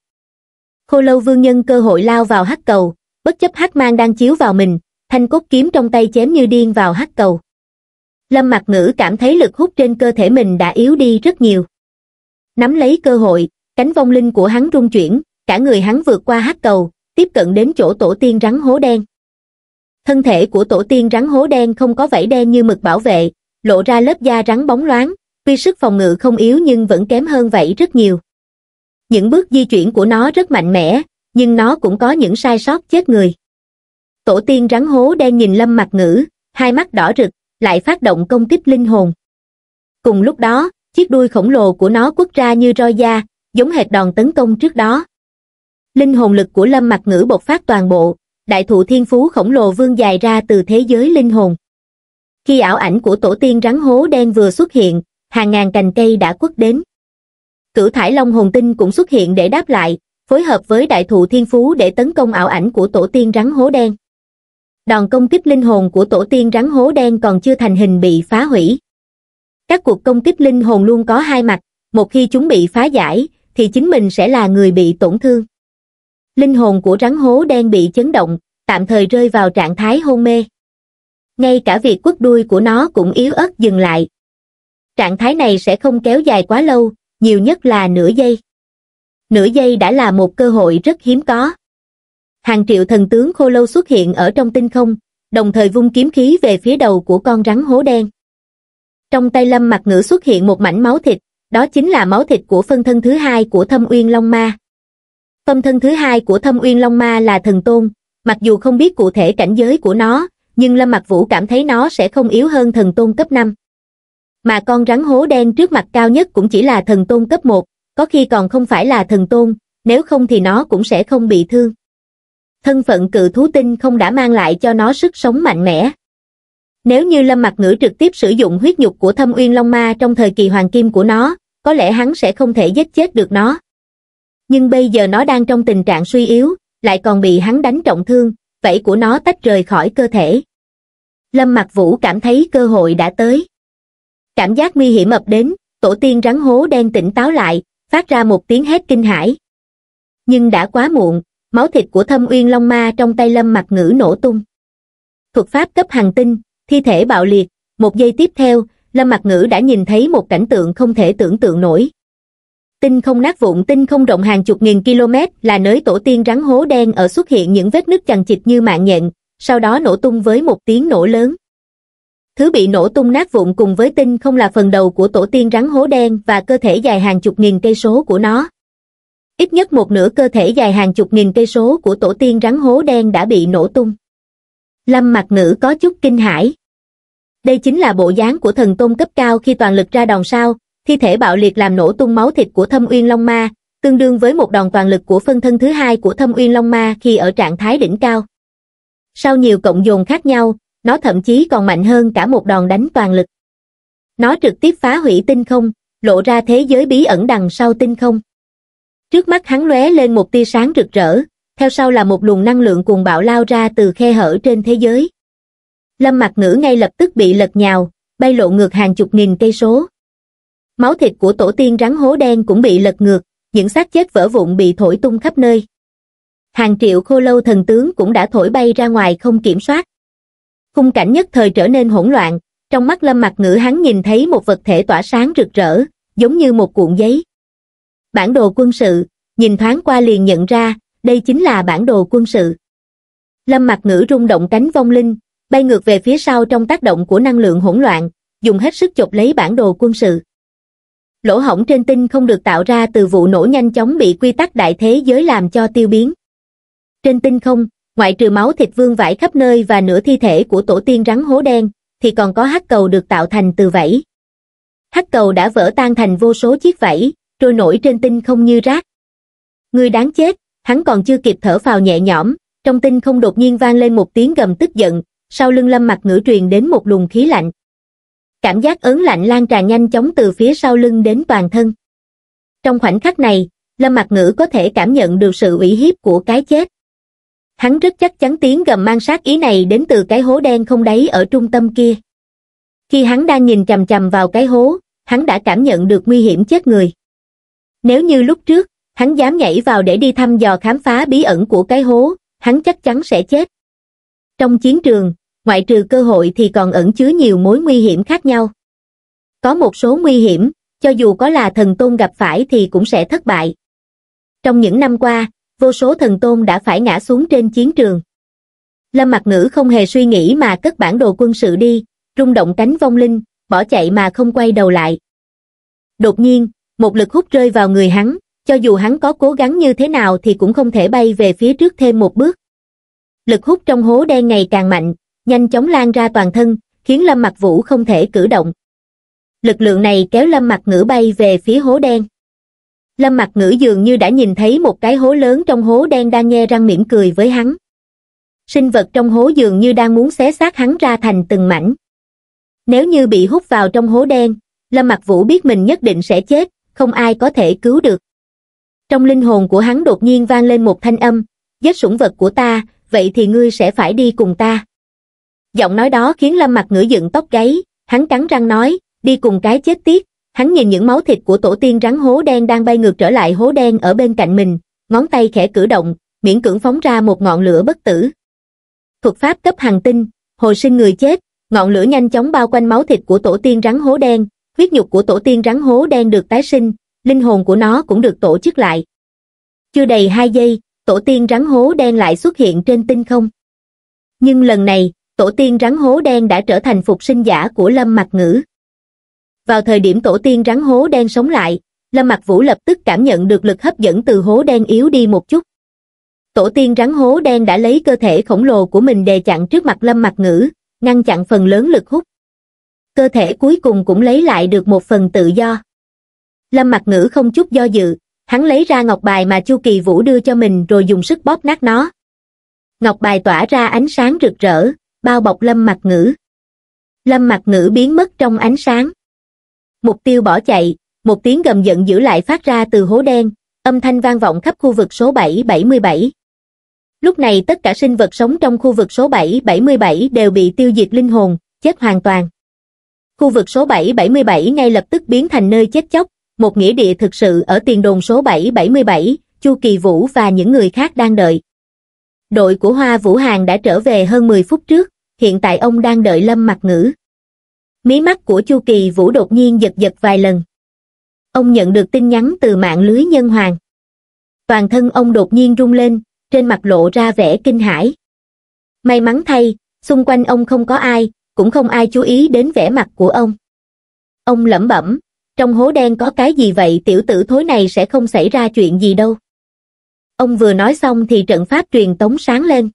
Khô lâu vương nhân cơ hội lao vào hắc cầu, bất chấp hắc mang đang chiếu vào mình, thanh cốt kiếm trong tay chém như điên vào hắc cầu. Lâm Mặc Ngữ cảm thấy lực hút trên cơ thể mình đã yếu đi rất nhiều nắm lấy cơ hội, cánh vong linh của hắn rung chuyển, cả người hắn vượt qua hắc cầu, tiếp cận đến chỗ tổ tiên rắn hố đen. Thân thể của tổ tiên rắn hố đen không có vảy đen như mực bảo vệ, lộ ra lớp da rắn bóng loáng, tuy sức phòng ngự không yếu nhưng vẫn kém hơn vảy rất nhiều. Những bước di chuyển của nó rất mạnh mẽ, nhưng nó cũng có những sai sót chết người. Tổ tiên rắn hố đen nhìn lâm mặt ngữ, hai mắt đỏ rực, lại phát động công kích linh hồn. Cùng lúc đó, chiếc đuôi khổng lồ của nó quất ra như roi da giống hệt đòn tấn công trước đó linh hồn lực của lâm mặt ngữ bộc phát toàn bộ đại thụ thiên phú khổng lồ vươn dài ra từ thế giới linh hồn khi ảo ảnh của tổ tiên rắn hố đen vừa xuất hiện hàng ngàn cành cây đã quất đến cửu thải long hồn tinh cũng xuất hiện để đáp lại phối hợp với đại thụ thiên phú để tấn công ảo ảnh của tổ tiên rắn hố đen đòn công kích linh hồn của tổ tiên rắn hố đen còn chưa thành hình bị phá hủy các cuộc công kích linh hồn luôn có hai mặt một khi chúng bị phá giải thì chính mình sẽ là người bị tổn thương linh hồn của rắn hố đen bị chấn động tạm thời rơi vào trạng thái hôn mê ngay cả việc quất đuôi của nó cũng yếu ớt dừng lại trạng thái này sẽ không kéo dài quá lâu nhiều nhất là nửa giây nửa giây đã là một cơ hội rất hiếm có hàng triệu thần tướng khô lâu xuất hiện ở trong tinh không đồng thời vung kiếm khí về phía đầu của con rắn hố đen trong tay lâm mặt ngữ xuất hiện một mảnh máu thịt, đó chính là máu thịt của phân thân thứ hai của thâm uyên Long Ma. Phân thân thứ hai của thâm uyên Long Ma là thần tôn, mặc dù không biết cụ thể cảnh giới của nó, nhưng lâm mặt vũ cảm thấy nó sẽ không yếu hơn thần tôn cấp 5. Mà con rắn hố đen trước mặt cao nhất cũng chỉ là thần tôn cấp 1, có khi còn không phải là thần tôn, nếu không thì nó cũng sẽ không bị thương. Thân phận cự thú tinh không đã mang lại cho nó sức sống mạnh mẽ, nếu như Lâm Mặc Ngữ trực tiếp sử dụng huyết nhục của Thâm Uyên Long Ma trong thời kỳ hoàng kim của nó, có lẽ hắn sẽ không thể giết chết được nó. Nhưng bây giờ nó đang trong tình trạng suy yếu, lại còn bị hắn đánh trọng thương, vẫy của nó tách rời khỏi cơ thể. Lâm Mặc Vũ cảm thấy cơ hội đã tới. Cảm giác nguy hiểm ập đến, tổ tiên rắn hố đen tỉnh táo lại, phát ra một tiếng hét kinh hãi. Nhưng đã quá muộn, máu thịt của Thâm Uyên Long Ma trong tay Lâm Mặc Ngữ nổ tung. Thuật pháp cấp hàng tinh, thi thể bạo liệt, một giây tiếp theo, Lâm Mặc Ngữ đã nhìn thấy một cảnh tượng không thể tưởng tượng nổi. Tinh không nát vụn tinh không rộng hàng chục nghìn km là nơi tổ tiên rắn hố đen ở xuất hiện những vết nứt chằng chịt như mạng nhện, sau đó nổ tung với một tiếng nổ lớn. Thứ bị nổ tung nát vụn cùng với tinh không là phần đầu của tổ tiên rắn hố đen và cơ thể dài hàng chục nghìn cây số của nó. Ít nhất một nửa cơ thể dài hàng chục nghìn cây số của tổ tiên rắn hố đen đã bị nổ tung. Lâm mặt nữ có chút kinh hãi. Đây chính là bộ dáng của thần tôn cấp cao khi toàn lực ra đòn sao, thi thể bạo liệt làm nổ tung máu thịt của Thâm Uyên Long Ma, tương đương với một đòn toàn lực của phân thân thứ hai của Thâm Uyên Long Ma khi ở trạng thái đỉnh cao. Sau nhiều cộng dồn khác nhau, nó thậm chí còn mạnh hơn cả một đòn đánh toàn lực. Nó trực tiếp phá hủy tinh không, lộ ra thế giới bí ẩn đằng sau tinh không. Trước mắt hắn lóe lên một tia sáng rực rỡ, theo sau là một luồng năng lượng cuồng bạo lao ra từ khe hở trên thế giới lâm mặt ngữ ngay lập tức bị lật nhào bay lộ ngược hàng chục nghìn cây số máu thịt của tổ tiên rắn hố đen cũng bị lật ngược những xác chết vỡ vụn bị thổi tung khắp nơi hàng triệu khô lâu thần tướng cũng đã thổi bay ra ngoài không kiểm soát khung cảnh nhất thời trở nên hỗn loạn trong mắt lâm mặt ngữ hắn nhìn thấy một vật thể tỏa sáng rực rỡ giống như một cuộn giấy bản đồ quân sự nhìn thoáng qua liền nhận ra đây chính là bản đồ quân sự lâm mặt ngữ rung động cánh vong linh bay ngược về phía sau trong tác động của năng lượng hỗn loạn, dùng hết sức chụp lấy bản đồ quân sự. Lỗ hổng trên tinh không được tạo ra từ vụ nổ nhanh chóng bị quy tắc đại thế giới làm cho tiêu biến. Trên tinh không, ngoại trừ máu thịt vương vãi khắp nơi và nửa thi thể của tổ tiên rắn hố đen, thì còn có hắc cầu được tạo thành từ vảy. Hắc cầu đã vỡ tan thành vô số chiếc vảy, trôi nổi trên tinh không như rác. Người đáng chết, hắn còn chưa kịp thở phào nhẹ nhõm, trong tinh không đột nhiên vang lên một tiếng gầm tức giận, sau lưng lâm mặt ngữ truyền đến một luồng khí lạnh. Cảm giác ớn lạnh lan tràn nhanh chóng từ phía sau lưng đến toàn thân. Trong khoảnh khắc này, lâm mặt ngữ có thể cảm nhận được sự ủy hiếp của cái chết. Hắn rất chắc chắn tiếng gầm mang sát ý này đến từ cái hố đen không đáy ở trung tâm kia. Khi hắn đang nhìn chầm chầm vào cái hố, hắn đã cảm nhận được nguy hiểm chết người. Nếu như lúc trước, hắn dám nhảy vào để đi thăm dò khám phá bí ẩn của cái hố, hắn chắc chắn sẽ chết. Trong chiến trường, ngoại trừ cơ hội thì còn ẩn chứa nhiều mối nguy hiểm khác nhau. Có một số nguy hiểm, cho dù có là thần tôn gặp phải thì cũng sẽ thất bại. Trong những năm qua, vô số thần tôn đã phải ngã xuống trên chiến trường. Lâm Mặc Ngữ không hề suy nghĩ mà cất bản đồ quân sự đi, rung động cánh vong linh, bỏ chạy mà không quay đầu lại. Đột nhiên, một lực hút rơi vào người hắn, cho dù hắn có cố gắng như thế nào thì cũng không thể bay về phía trước thêm một bước lực hút trong hố đen ngày càng mạnh nhanh chóng lan ra toàn thân khiến lâm mặc vũ không thể cử động lực lượng này kéo lâm mặc ngữ bay về phía hố đen lâm mặc ngữ dường như đã nhìn thấy một cái hố lớn trong hố đen đang nghe răng mỉm cười với hắn sinh vật trong hố dường như đang muốn xé xác hắn ra thành từng mảnh nếu như bị hút vào trong hố đen lâm mặc vũ biết mình nhất định sẽ chết không ai có thể cứu được trong linh hồn của hắn đột nhiên vang lên một thanh âm Giết sủng vật của ta vậy thì ngươi sẽ phải đi cùng ta. Giọng nói đó khiến Lâm Mặt ngửa dựng tóc gáy, hắn cắn răng nói, đi cùng cái chết tiết, hắn nhìn những máu thịt của tổ tiên rắn hố đen đang bay ngược trở lại hố đen ở bên cạnh mình, ngón tay khẽ cử động, miễn cưỡng phóng ra một ngọn lửa bất tử. Thuật pháp cấp hàng tinh, hồi sinh người chết, ngọn lửa nhanh chóng bao quanh máu thịt của tổ tiên rắn hố đen, huyết nhục của tổ tiên rắn hố đen được tái sinh, linh hồn của nó cũng được tổ chức lại. Chưa đầy 2 giây, tổ tiên rắn hố đen lại xuất hiện trên tinh không. Nhưng lần này, tổ tiên rắn hố đen đã trở thành phục sinh giả của Lâm Mặc Ngữ. Vào thời điểm tổ tiên rắn hố đen sống lại, Lâm Mặc Vũ lập tức cảm nhận được lực hấp dẫn từ hố đen yếu đi một chút. Tổ tiên rắn hố đen đã lấy cơ thể khổng lồ của mình đề chặn trước mặt Lâm Mặc Ngữ, ngăn chặn phần lớn lực hút. Cơ thể cuối cùng cũng lấy lại được một phần tự do. Lâm Mặc Ngữ không chút do dự, hắn lấy ra ngọc bài mà chu kỳ vũ đưa cho mình rồi dùng sức bóp nát nó ngọc bài tỏa ra ánh sáng rực rỡ bao bọc lâm mặt ngữ lâm mặt ngữ biến mất trong ánh sáng mục tiêu bỏ chạy một tiếng gầm giận dữ lại phát ra từ hố đen âm thanh vang vọng khắp khu vực số 777. Lúc này tất cả sinh vật sống trong khu vực số 777 đều bị tiêu diệt linh hồn, chết hoàn toàn. Khu vực số 777 ngay lập tức biến thành nơi chết chóc, một nghĩa địa thực sự ở tiền đồn số 777, Chu Kỳ Vũ và những người khác đang đợi. Đội của Hoa Vũ Hàng đã trở về hơn 10 phút trước, hiện tại ông đang đợi Lâm Mặc Ngữ. Mí mắt của Chu Kỳ Vũ đột nhiên giật giật vài lần. Ông nhận được tin nhắn từ mạng lưới nhân hoàng. Toàn thân ông đột nhiên rung lên, trên mặt lộ ra vẻ kinh hãi. May mắn thay, xung quanh ông không có ai, cũng không ai chú ý đến vẻ mặt của ông. Ông lẩm bẩm, trong hố đen có cái gì vậy tiểu tử thối này sẽ không xảy ra chuyện gì đâu. Ông vừa nói xong thì trận pháp truyền tống sáng lên.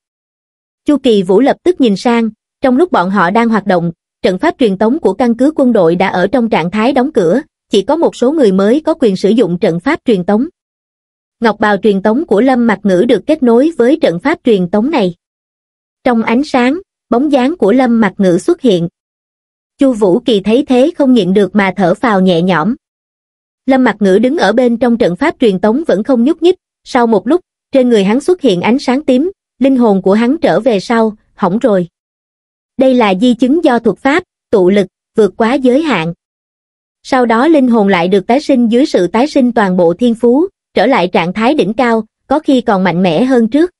Chu Kỳ Vũ lập tức nhìn sang, trong lúc bọn họ đang hoạt động, trận pháp truyền tống của căn cứ quân đội đã ở trong trạng thái đóng cửa, chỉ có một số người mới có quyền sử dụng trận pháp truyền tống. Ngọc bào truyền tống của Lâm Mặc Ngữ được kết nối với trận pháp truyền tống này. Trong ánh sáng, bóng dáng của Lâm Mặc Ngữ xuất hiện, chu vũ kỳ thấy thế không nhịn được mà thở phào nhẹ nhõm lâm Mặc ngữ đứng ở bên trong trận pháp truyền tống vẫn không nhúc nhích sau một lúc trên người hắn xuất hiện ánh sáng tím linh hồn của hắn trở về sau hỏng rồi đây là di chứng do thuật pháp tụ lực vượt quá giới hạn sau đó linh hồn lại được tái sinh dưới sự tái sinh toàn bộ thiên phú trở lại trạng thái đỉnh cao có khi còn mạnh mẽ hơn trước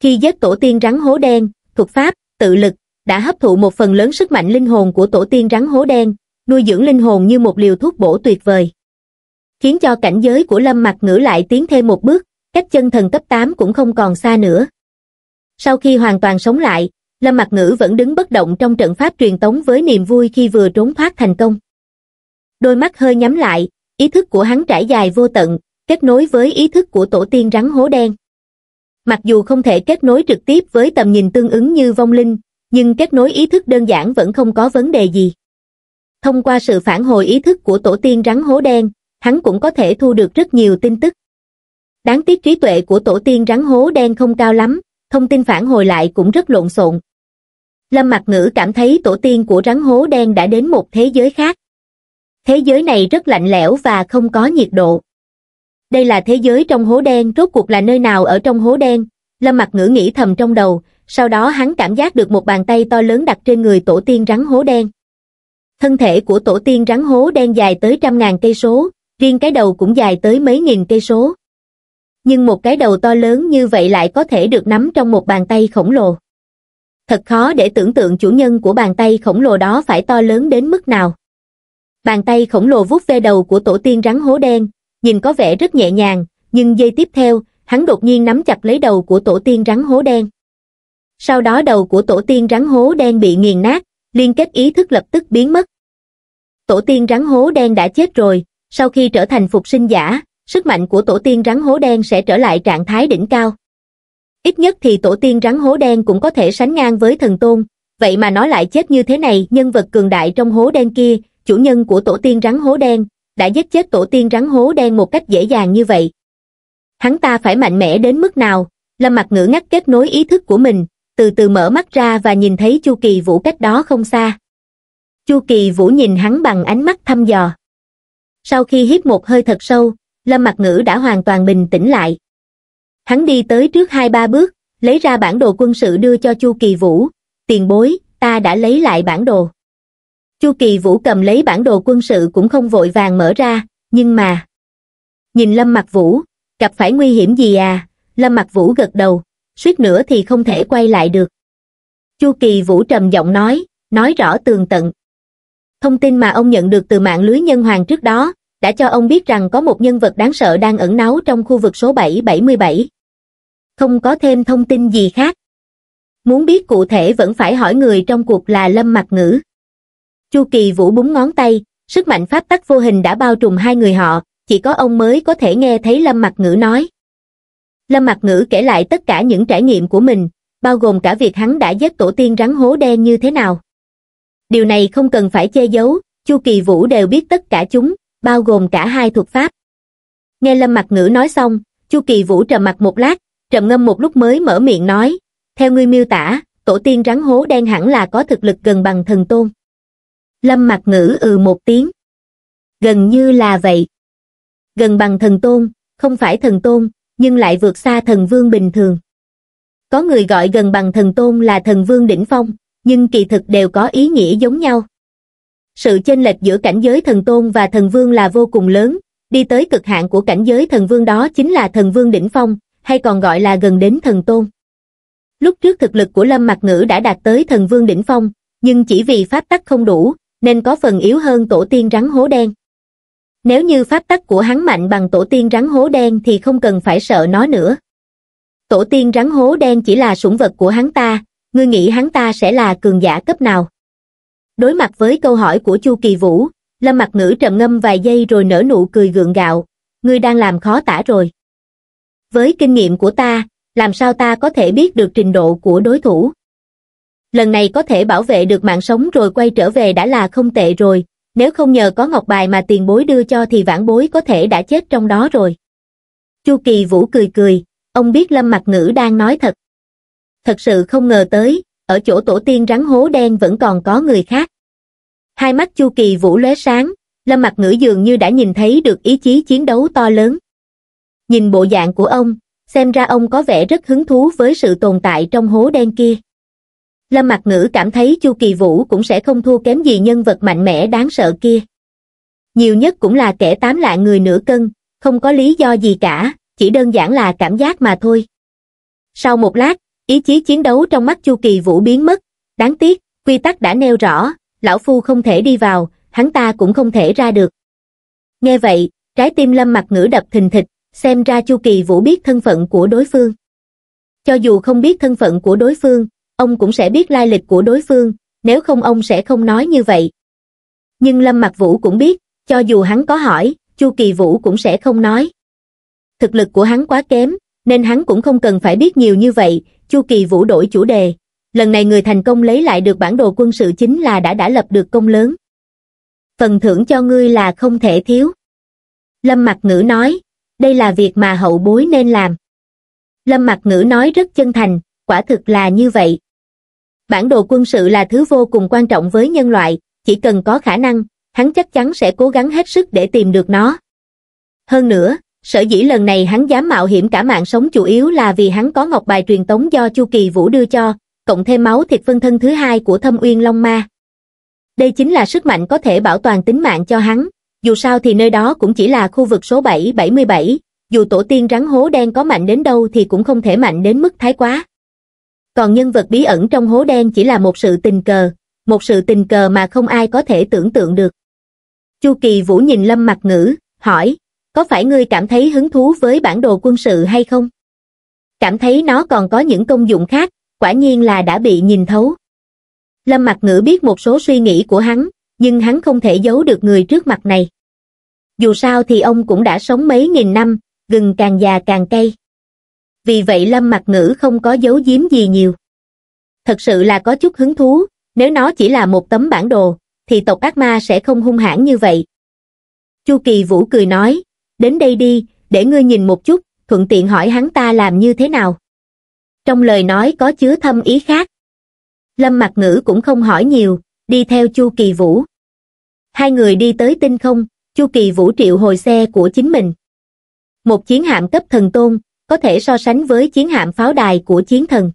khi giết tổ tiên rắn hố đen thuật pháp tự lực đã hấp thụ một phần lớn sức mạnh linh hồn của tổ tiên rắn hố đen, nuôi dưỡng linh hồn như một liều thuốc bổ tuyệt vời. Khiến cho cảnh giới của lâm Mặc ngữ lại tiến thêm một bước, cách chân thần cấp 8 cũng không còn xa nữa. Sau khi hoàn toàn sống lại, Lâm Mặc Ngữ vẫn đứng bất động trong trận pháp truyền tống với niềm vui khi vừa trốn thoát thành công. Đôi mắt hơi nhắm lại, ý thức của hắn trải dài vô tận, kết nối với ý thức của tổ tiên rắn hố đen. Mặc dù không thể kết nối trực tiếp với tầm nhìn tương ứng như vong linh, nhưng kết nối ý thức đơn giản vẫn không có vấn đề gì. Thông qua sự phản hồi ý thức của tổ tiên rắn hố đen, hắn cũng có thể thu được rất nhiều tin tức. Đáng tiếc trí tuệ của tổ tiên rắn hố đen không cao lắm, thông tin phản hồi lại cũng rất lộn xộn. Lâm Mặc Ngữ cảm thấy tổ tiên của rắn hố đen đã đến một thế giới khác. Thế giới này rất lạnh lẽo và không có nhiệt độ. Đây là thế giới trong hố đen, rốt cuộc là nơi nào ở trong hố đen? Lâm Mặc Ngữ nghĩ thầm trong đầu, sau đó hắn cảm giác được một bàn tay to lớn đặt trên người tổ tiên rắn hố đen. Thân thể của tổ tiên rắn hố đen dài tới trăm ngàn cây số, riêng cái đầu cũng dài tới mấy nghìn cây số. Nhưng một cái đầu to lớn như vậy lại có thể được nắm trong một bàn tay khổng lồ. Thật khó để tưởng tượng chủ nhân của bàn tay khổng lồ đó phải to lớn đến mức nào. Bàn tay khổng lồ vuốt ve đầu của tổ tiên rắn hố đen, nhìn có vẻ rất nhẹ nhàng, nhưng dây tiếp theo, hắn đột nhiên nắm chặt lấy đầu của tổ tiên rắn hố đen sau đó đầu của tổ tiên rắn hố đen bị nghiền nát, liên kết ý thức lập tức biến mất. Tổ tiên rắn hố đen đã chết rồi, sau khi trở thành phục sinh giả, sức mạnh của tổ tiên rắn hố đen sẽ trở lại trạng thái đỉnh cao. Ít nhất thì tổ tiên rắn hố đen cũng có thể sánh ngang với thần tôn, vậy mà nó lại chết như thế này, nhân vật cường đại trong hố đen kia, chủ nhân của tổ tiên rắn hố đen, đã giết chết tổ tiên rắn hố đen một cách dễ dàng như vậy. Hắn ta phải mạnh mẽ đến mức nào, Lâm Mặt Ngữ ngắt kết nối ý thức của mình, từ từ mở mắt ra và nhìn thấy chu kỳ vũ cách đó không xa chu kỳ vũ nhìn hắn bằng ánh mắt thăm dò sau khi hít một hơi thật sâu lâm mặc ngữ đã hoàn toàn bình tĩnh lại hắn đi tới trước hai ba bước lấy ra bản đồ quân sự đưa cho chu kỳ vũ tiền bối ta đã lấy lại bản đồ chu kỳ vũ cầm lấy bản đồ quân sự cũng không vội vàng mở ra nhưng mà nhìn lâm mặc vũ gặp phải nguy hiểm gì à lâm mặc vũ gật đầu suýt nữa thì không thể quay lại được. Chu Kỳ Vũ trầm giọng nói, nói rõ tường tận. Thông tin mà ông nhận được từ mạng lưới nhân hoàng trước đó, đã cho ông biết rằng có một nhân vật đáng sợ đang ẩn náu trong khu vực số 777. Không có thêm thông tin gì khác. Muốn biết cụ thể vẫn phải hỏi người trong cuộc là Lâm Mặc Ngữ. Chu Kỳ Vũ búng ngón tay, sức mạnh pháp tắc vô hình đã bao trùm hai người họ, chỉ có ông mới có thể nghe thấy Lâm Mặc Ngữ nói. Lâm Mặc Ngữ kể lại tất cả những trải nghiệm của mình, bao gồm cả việc hắn đã giết tổ tiên rắn hố đen như thế nào. Điều này không cần phải che giấu, Chu Kỳ Vũ đều biết tất cả chúng, bao gồm cả hai thuật pháp. Nghe Lâm Mặc Ngữ nói xong, Chu Kỳ Vũ trầm mặt một lát, trầm ngâm một lúc mới mở miệng nói, theo ngươi miêu tả, tổ tiên rắn hố đen hẳn là có thực lực gần bằng thần tôn. Lâm Mặc Ngữ ừ một tiếng. Gần như là vậy. Gần bằng thần tôn, không phải thần tôn, nhưng lại vượt xa thần vương bình thường. Có người gọi gần bằng thần tôn là thần vương đỉnh phong, nhưng kỳ thực đều có ý nghĩa giống nhau. Sự chênh lệch giữa cảnh giới thần tôn và thần vương là vô cùng lớn, đi tới cực hạn của cảnh giới thần vương đó chính là thần vương đỉnh phong, hay còn gọi là gần đến thần tôn. Lúc trước thực lực của Lâm Mặc Ngữ đã đạt tới thần vương đỉnh phong, nhưng chỉ vì pháp tắc không đủ, nên có phần yếu hơn tổ tiên rắn hố đen. Nếu như pháp tắc của hắn mạnh bằng tổ tiên rắn hố đen thì không cần phải sợ nó nữa. Tổ tiên rắn hố đen chỉ là sủng vật của hắn ta, ngươi nghĩ hắn ta sẽ là cường giả cấp nào? Đối mặt với câu hỏi của Chu Kỳ Vũ, Lâm Mặc Ngữ trầm ngâm vài giây rồi nở nụ cười gượng gạo, ngươi đang làm khó tả rồi. Với kinh nghiệm của ta, làm sao ta có thể biết được trình độ của đối thủ? Lần này có thể bảo vệ được mạng sống rồi quay trở về đã là không tệ rồi, nếu không nhờ có ngọc bài mà tiền bối đưa cho thì vãn bối có thể đã chết trong đó rồi. Chu Kỳ Vũ cười cười, ông biết Lâm Mặc Ngữ đang nói thật. Thật sự không ngờ tới, ở chỗ tổ tiên rắn hố đen vẫn còn có người khác. Hai mắt Chu Kỳ Vũ lóe sáng, Lâm Mặc Ngữ dường như đã nhìn thấy được ý chí chiến đấu to lớn. Nhìn bộ dạng của ông, xem ra ông có vẻ rất hứng thú với sự tồn tại trong hố đen kia lâm mặt ngữ cảm thấy chu kỳ vũ cũng sẽ không thua kém gì nhân vật mạnh mẽ đáng sợ kia nhiều nhất cũng là kẻ tám lạ người nửa cân không có lý do gì cả chỉ đơn giản là cảm giác mà thôi sau một lát ý chí chiến đấu trong mắt chu kỳ vũ biến mất đáng tiếc quy tắc đã nêu rõ lão phu không thể đi vào hắn ta cũng không thể ra được nghe vậy trái tim lâm mặt ngữ đập thình thịch xem ra chu kỳ vũ biết thân phận của đối phương cho dù không biết thân phận của đối phương ông cũng sẽ biết lai lịch của đối phương, nếu không ông sẽ không nói như vậy. Nhưng Lâm Mặc Vũ cũng biết, cho dù hắn có hỏi, Chu Kỳ Vũ cũng sẽ không nói. Thực lực của hắn quá kém, nên hắn cũng không cần phải biết nhiều như vậy, Chu Kỳ Vũ đổi chủ đề. Lần này người thành công lấy lại được bản đồ quân sự chính là đã đã lập được công lớn. Phần thưởng cho ngươi là không thể thiếu. Lâm Mặc Ngữ nói, đây là việc mà hậu bối nên làm. Lâm Mặc Ngữ nói rất chân thành, quả thực là như vậy bản đồ quân sự là thứ vô cùng quan trọng với nhân loại, chỉ cần có khả năng, hắn chắc chắn sẽ cố gắng hết sức để tìm được nó. Hơn nữa, sở dĩ lần này hắn dám mạo hiểm cả mạng sống chủ yếu là vì hắn có ngọc bài truyền tống do Chu Kỳ Vũ đưa cho, cộng thêm máu thịt phân thân thứ hai của thâm uyên Long Ma. Đây chính là sức mạnh có thể bảo toàn tính mạng cho hắn, dù sao thì nơi đó cũng chỉ là khu vực số 777, dù tổ tiên rắn hố đen có mạnh đến đâu thì cũng không thể mạnh đến mức thái quá còn nhân vật bí ẩn trong hố đen chỉ là một sự tình cờ, một sự tình cờ mà không ai có thể tưởng tượng được. Chu Kỳ Vũ nhìn Lâm Mặc Ngữ, hỏi, có phải ngươi cảm thấy hứng thú với bản đồ quân sự hay không? Cảm thấy nó còn có những công dụng khác, quả nhiên là đã bị nhìn thấu. Lâm Mặc Ngữ biết một số suy nghĩ của hắn, nhưng hắn không thể giấu được người trước mặt này. Dù sao thì ông cũng đã sống mấy nghìn năm, gừng càng già càng cay vì vậy lâm mặc ngữ không có dấu giếm gì nhiều. Thật sự là có chút hứng thú, nếu nó chỉ là một tấm bản đồ, thì tộc ác ma sẽ không hung hãn như vậy. Chu Kỳ Vũ cười nói, đến đây đi, để ngươi nhìn một chút, thuận tiện hỏi hắn ta làm như thế nào. Trong lời nói có chứa thâm ý khác. Lâm Mặc Ngữ cũng không hỏi nhiều, đi theo Chu Kỳ Vũ. Hai người đi tới tinh không, Chu Kỳ Vũ triệu hồi xe của chính mình. Một chiến hạm cấp thần tôn, có thể so sánh với chiến hạm pháo đài của chiến thần.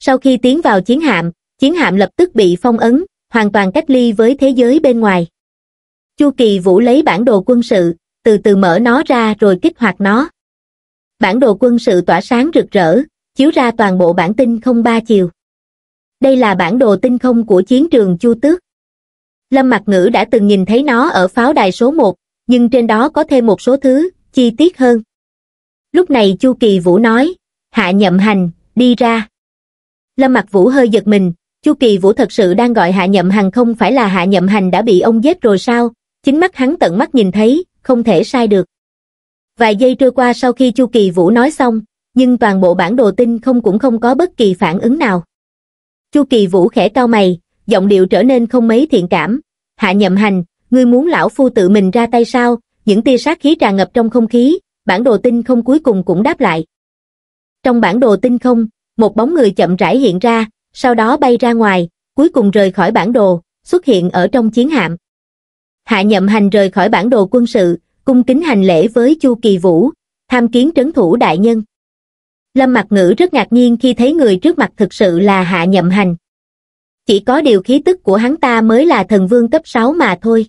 Sau khi tiến vào chiến hạm, chiến hạm lập tức bị phong ấn, hoàn toàn cách ly với thế giới bên ngoài. Chu Kỳ Vũ lấy bản đồ quân sự, từ từ mở nó ra rồi kích hoạt nó. Bản đồ quân sự tỏa sáng rực rỡ, chiếu ra toàn bộ bản tin không ba chiều. Đây là bản đồ tinh không của chiến trường Chu Tước. Lâm Mặc Ngữ đã từng nhìn thấy nó ở pháo đài số 1, nhưng trên đó có thêm một số thứ, chi tiết hơn. Lúc này Chu Kỳ Vũ nói, hạ nhậm hành, đi ra. Lâm Mặc Vũ hơi giật mình, Chu Kỳ Vũ thật sự đang gọi hạ nhậm hành không phải là hạ nhậm hành đã bị ông giết rồi sao, chính mắt hắn tận mắt nhìn thấy, không thể sai được. Vài giây trôi qua sau khi Chu Kỳ Vũ nói xong, nhưng toàn bộ bản đồ tin không cũng không có bất kỳ phản ứng nào. Chu Kỳ Vũ khẽ cau mày, giọng điệu trở nên không mấy thiện cảm. Hạ nhậm hành, ngươi muốn lão phu tự mình ra tay sao? Những tia sát khí tràn ngập trong không khí, bản đồ tinh không cuối cùng cũng đáp lại. Trong bản đồ tinh không, một bóng người chậm rãi hiện ra, sau đó bay ra ngoài, cuối cùng rời khỏi bản đồ, xuất hiện ở trong chiến hạm. Hạ nhậm hành rời khỏi bản đồ quân sự, cung kính hành lễ với Chu Kỳ Vũ, tham kiến trấn thủ đại nhân. Lâm Mặc Ngữ rất ngạc nhiên khi thấy người trước mặt thực sự là Hạ Nhậm Hành. Chỉ có điều khí tức của hắn ta mới là thần vương cấp 6 mà thôi.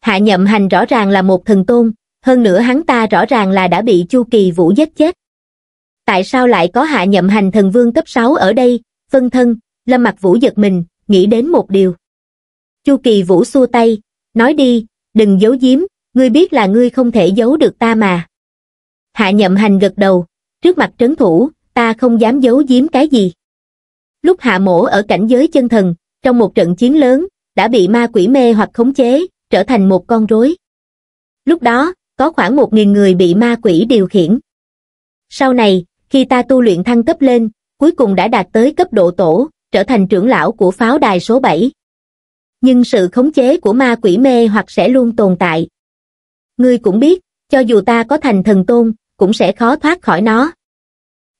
Hạ Nhậm Hành rõ ràng là một thần tôn, hơn nữa hắn ta rõ ràng là đã bị Chu Kỳ Vũ giết chết. Tại sao lại có hạ nhậm hành thần vương cấp 6 ở đây, phân thân, lâm mặc vũ giật mình, nghĩ đến một điều. Chu Kỳ Vũ xua tay, nói đi, đừng giấu giếm, ngươi biết là ngươi không thể giấu được ta mà. Hạ nhậm hành gật đầu, trước mặt trấn thủ, ta không dám giấu giếm cái gì. Lúc hạ mổ ở cảnh giới chân thần, trong một trận chiến lớn, đã bị ma quỷ mê hoặc khống chế, trở thành một con rối. Lúc đó, có khoảng một nghìn người bị ma quỷ điều khiển. Sau này, khi ta tu luyện thăng cấp lên, cuối cùng đã đạt tới cấp độ tổ, trở thành trưởng lão của pháo đài số 7. Nhưng sự khống chế của ma quỷ mê hoặc sẽ luôn tồn tại. Ngươi cũng biết, cho dù ta có thành thần tôn, cũng sẽ khó thoát khỏi nó.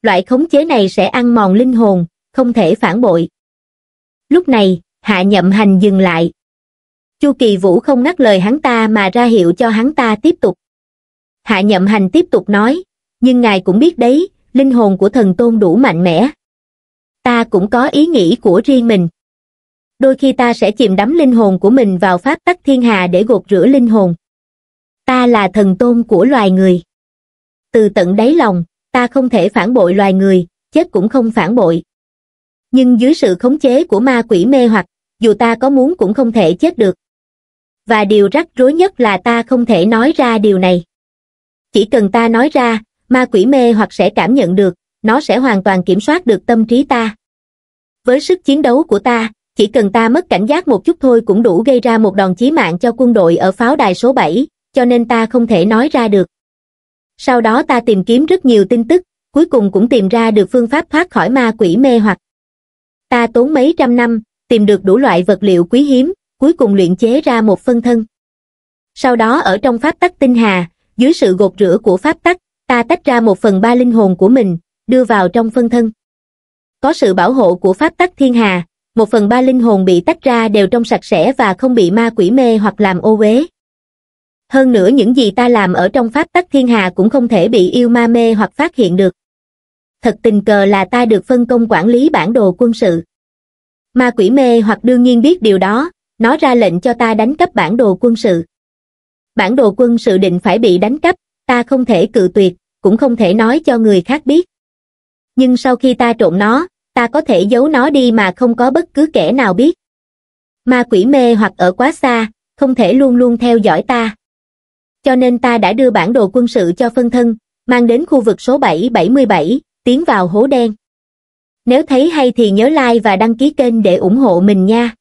Loại khống chế này sẽ ăn mòn linh hồn, không thể phản bội. Lúc này, hạ nhậm hành dừng lại. Chu Kỳ Vũ không ngắt lời hắn ta mà ra hiệu cho hắn ta tiếp tục. Hạ nhậm hành tiếp tục nói, nhưng ngài cũng biết đấy, linh hồn của thần tôn đủ mạnh mẽ. Ta cũng có ý nghĩ của riêng mình. Đôi khi ta sẽ chìm đắm linh hồn của mình vào pháp tắc thiên hà để gột rửa linh hồn. Ta là thần tôn của loài người. Từ tận đáy lòng, ta không thể phản bội loài người, chết cũng không phản bội. Nhưng dưới sự khống chế của ma quỷ mê hoặc, dù ta có muốn cũng không thể chết được. Và điều rắc rối nhất là ta không thể nói ra điều này chỉ cần ta nói ra ma quỷ mê hoặc sẽ cảm nhận được nó sẽ hoàn toàn kiểm soát được tâm trí ta với sức chiến đấu của ta chỉ cần ta mất cảnh giác một chút thôi cũng đủ gây ra một đòn chí mạng cho quân đội ở pháo đài số 7, cho nên ta không thể nói ra được. Sau đó ta tìm kiếm rất nhiều tin tức, cuối cùng cũng tìm ra được phương pháp thoát khỏi ma quỷ mê hoặc. Ta tốn mấy trăm năm, tìm được đủ loại vật liệu quý hiếm, cuối cùng luyện chế ra một phân thân. Sau đó ở trong pháp tắc tinh hà, dưới sự gột rửa của pháp tắc, ta tách ra một phần ba linh hồn của mình, đưa vào trong phân thân. Có sự bảo hộ của pháp tắc thiên hà, một phần ba linh hồn bị tách ra đều trong sạch sẽ và không bị ma quỷ mê hoặc làm ô uế. Hơn nữa những gì ta làm ở trong pháp tắc thiên hà cũng không thể bị yêu ma mê hoặc phát hiện được. Thật tình cờ là ta được phân công quản lý bản đồ quân sự. Ma quỷ mê hoặc đương nhiên biết điều đó, nó ra lệnh cho ta đánh cấp bản đồ quân sự bản đồ quân sự định phải bị đánh cắp, ta không thể cự tuyệt, cũng không thể nói cho người khác biết. Nhưng sau khi ta trộm nó, ta có thể giấu nó đi mà không có bất cứ kẻ nào biết. Ma quỷ mê hoặc ở quá xa, không thể luôn luôn theo dõi ta. Cho nên ta đã đưa bản đồ quân sự cho phân thân, mang đến khu vực số 777, tiến vào hố đen. Nếu thấy hay thì nhớ like và đăng ký kênh để ủng hộ mình nha.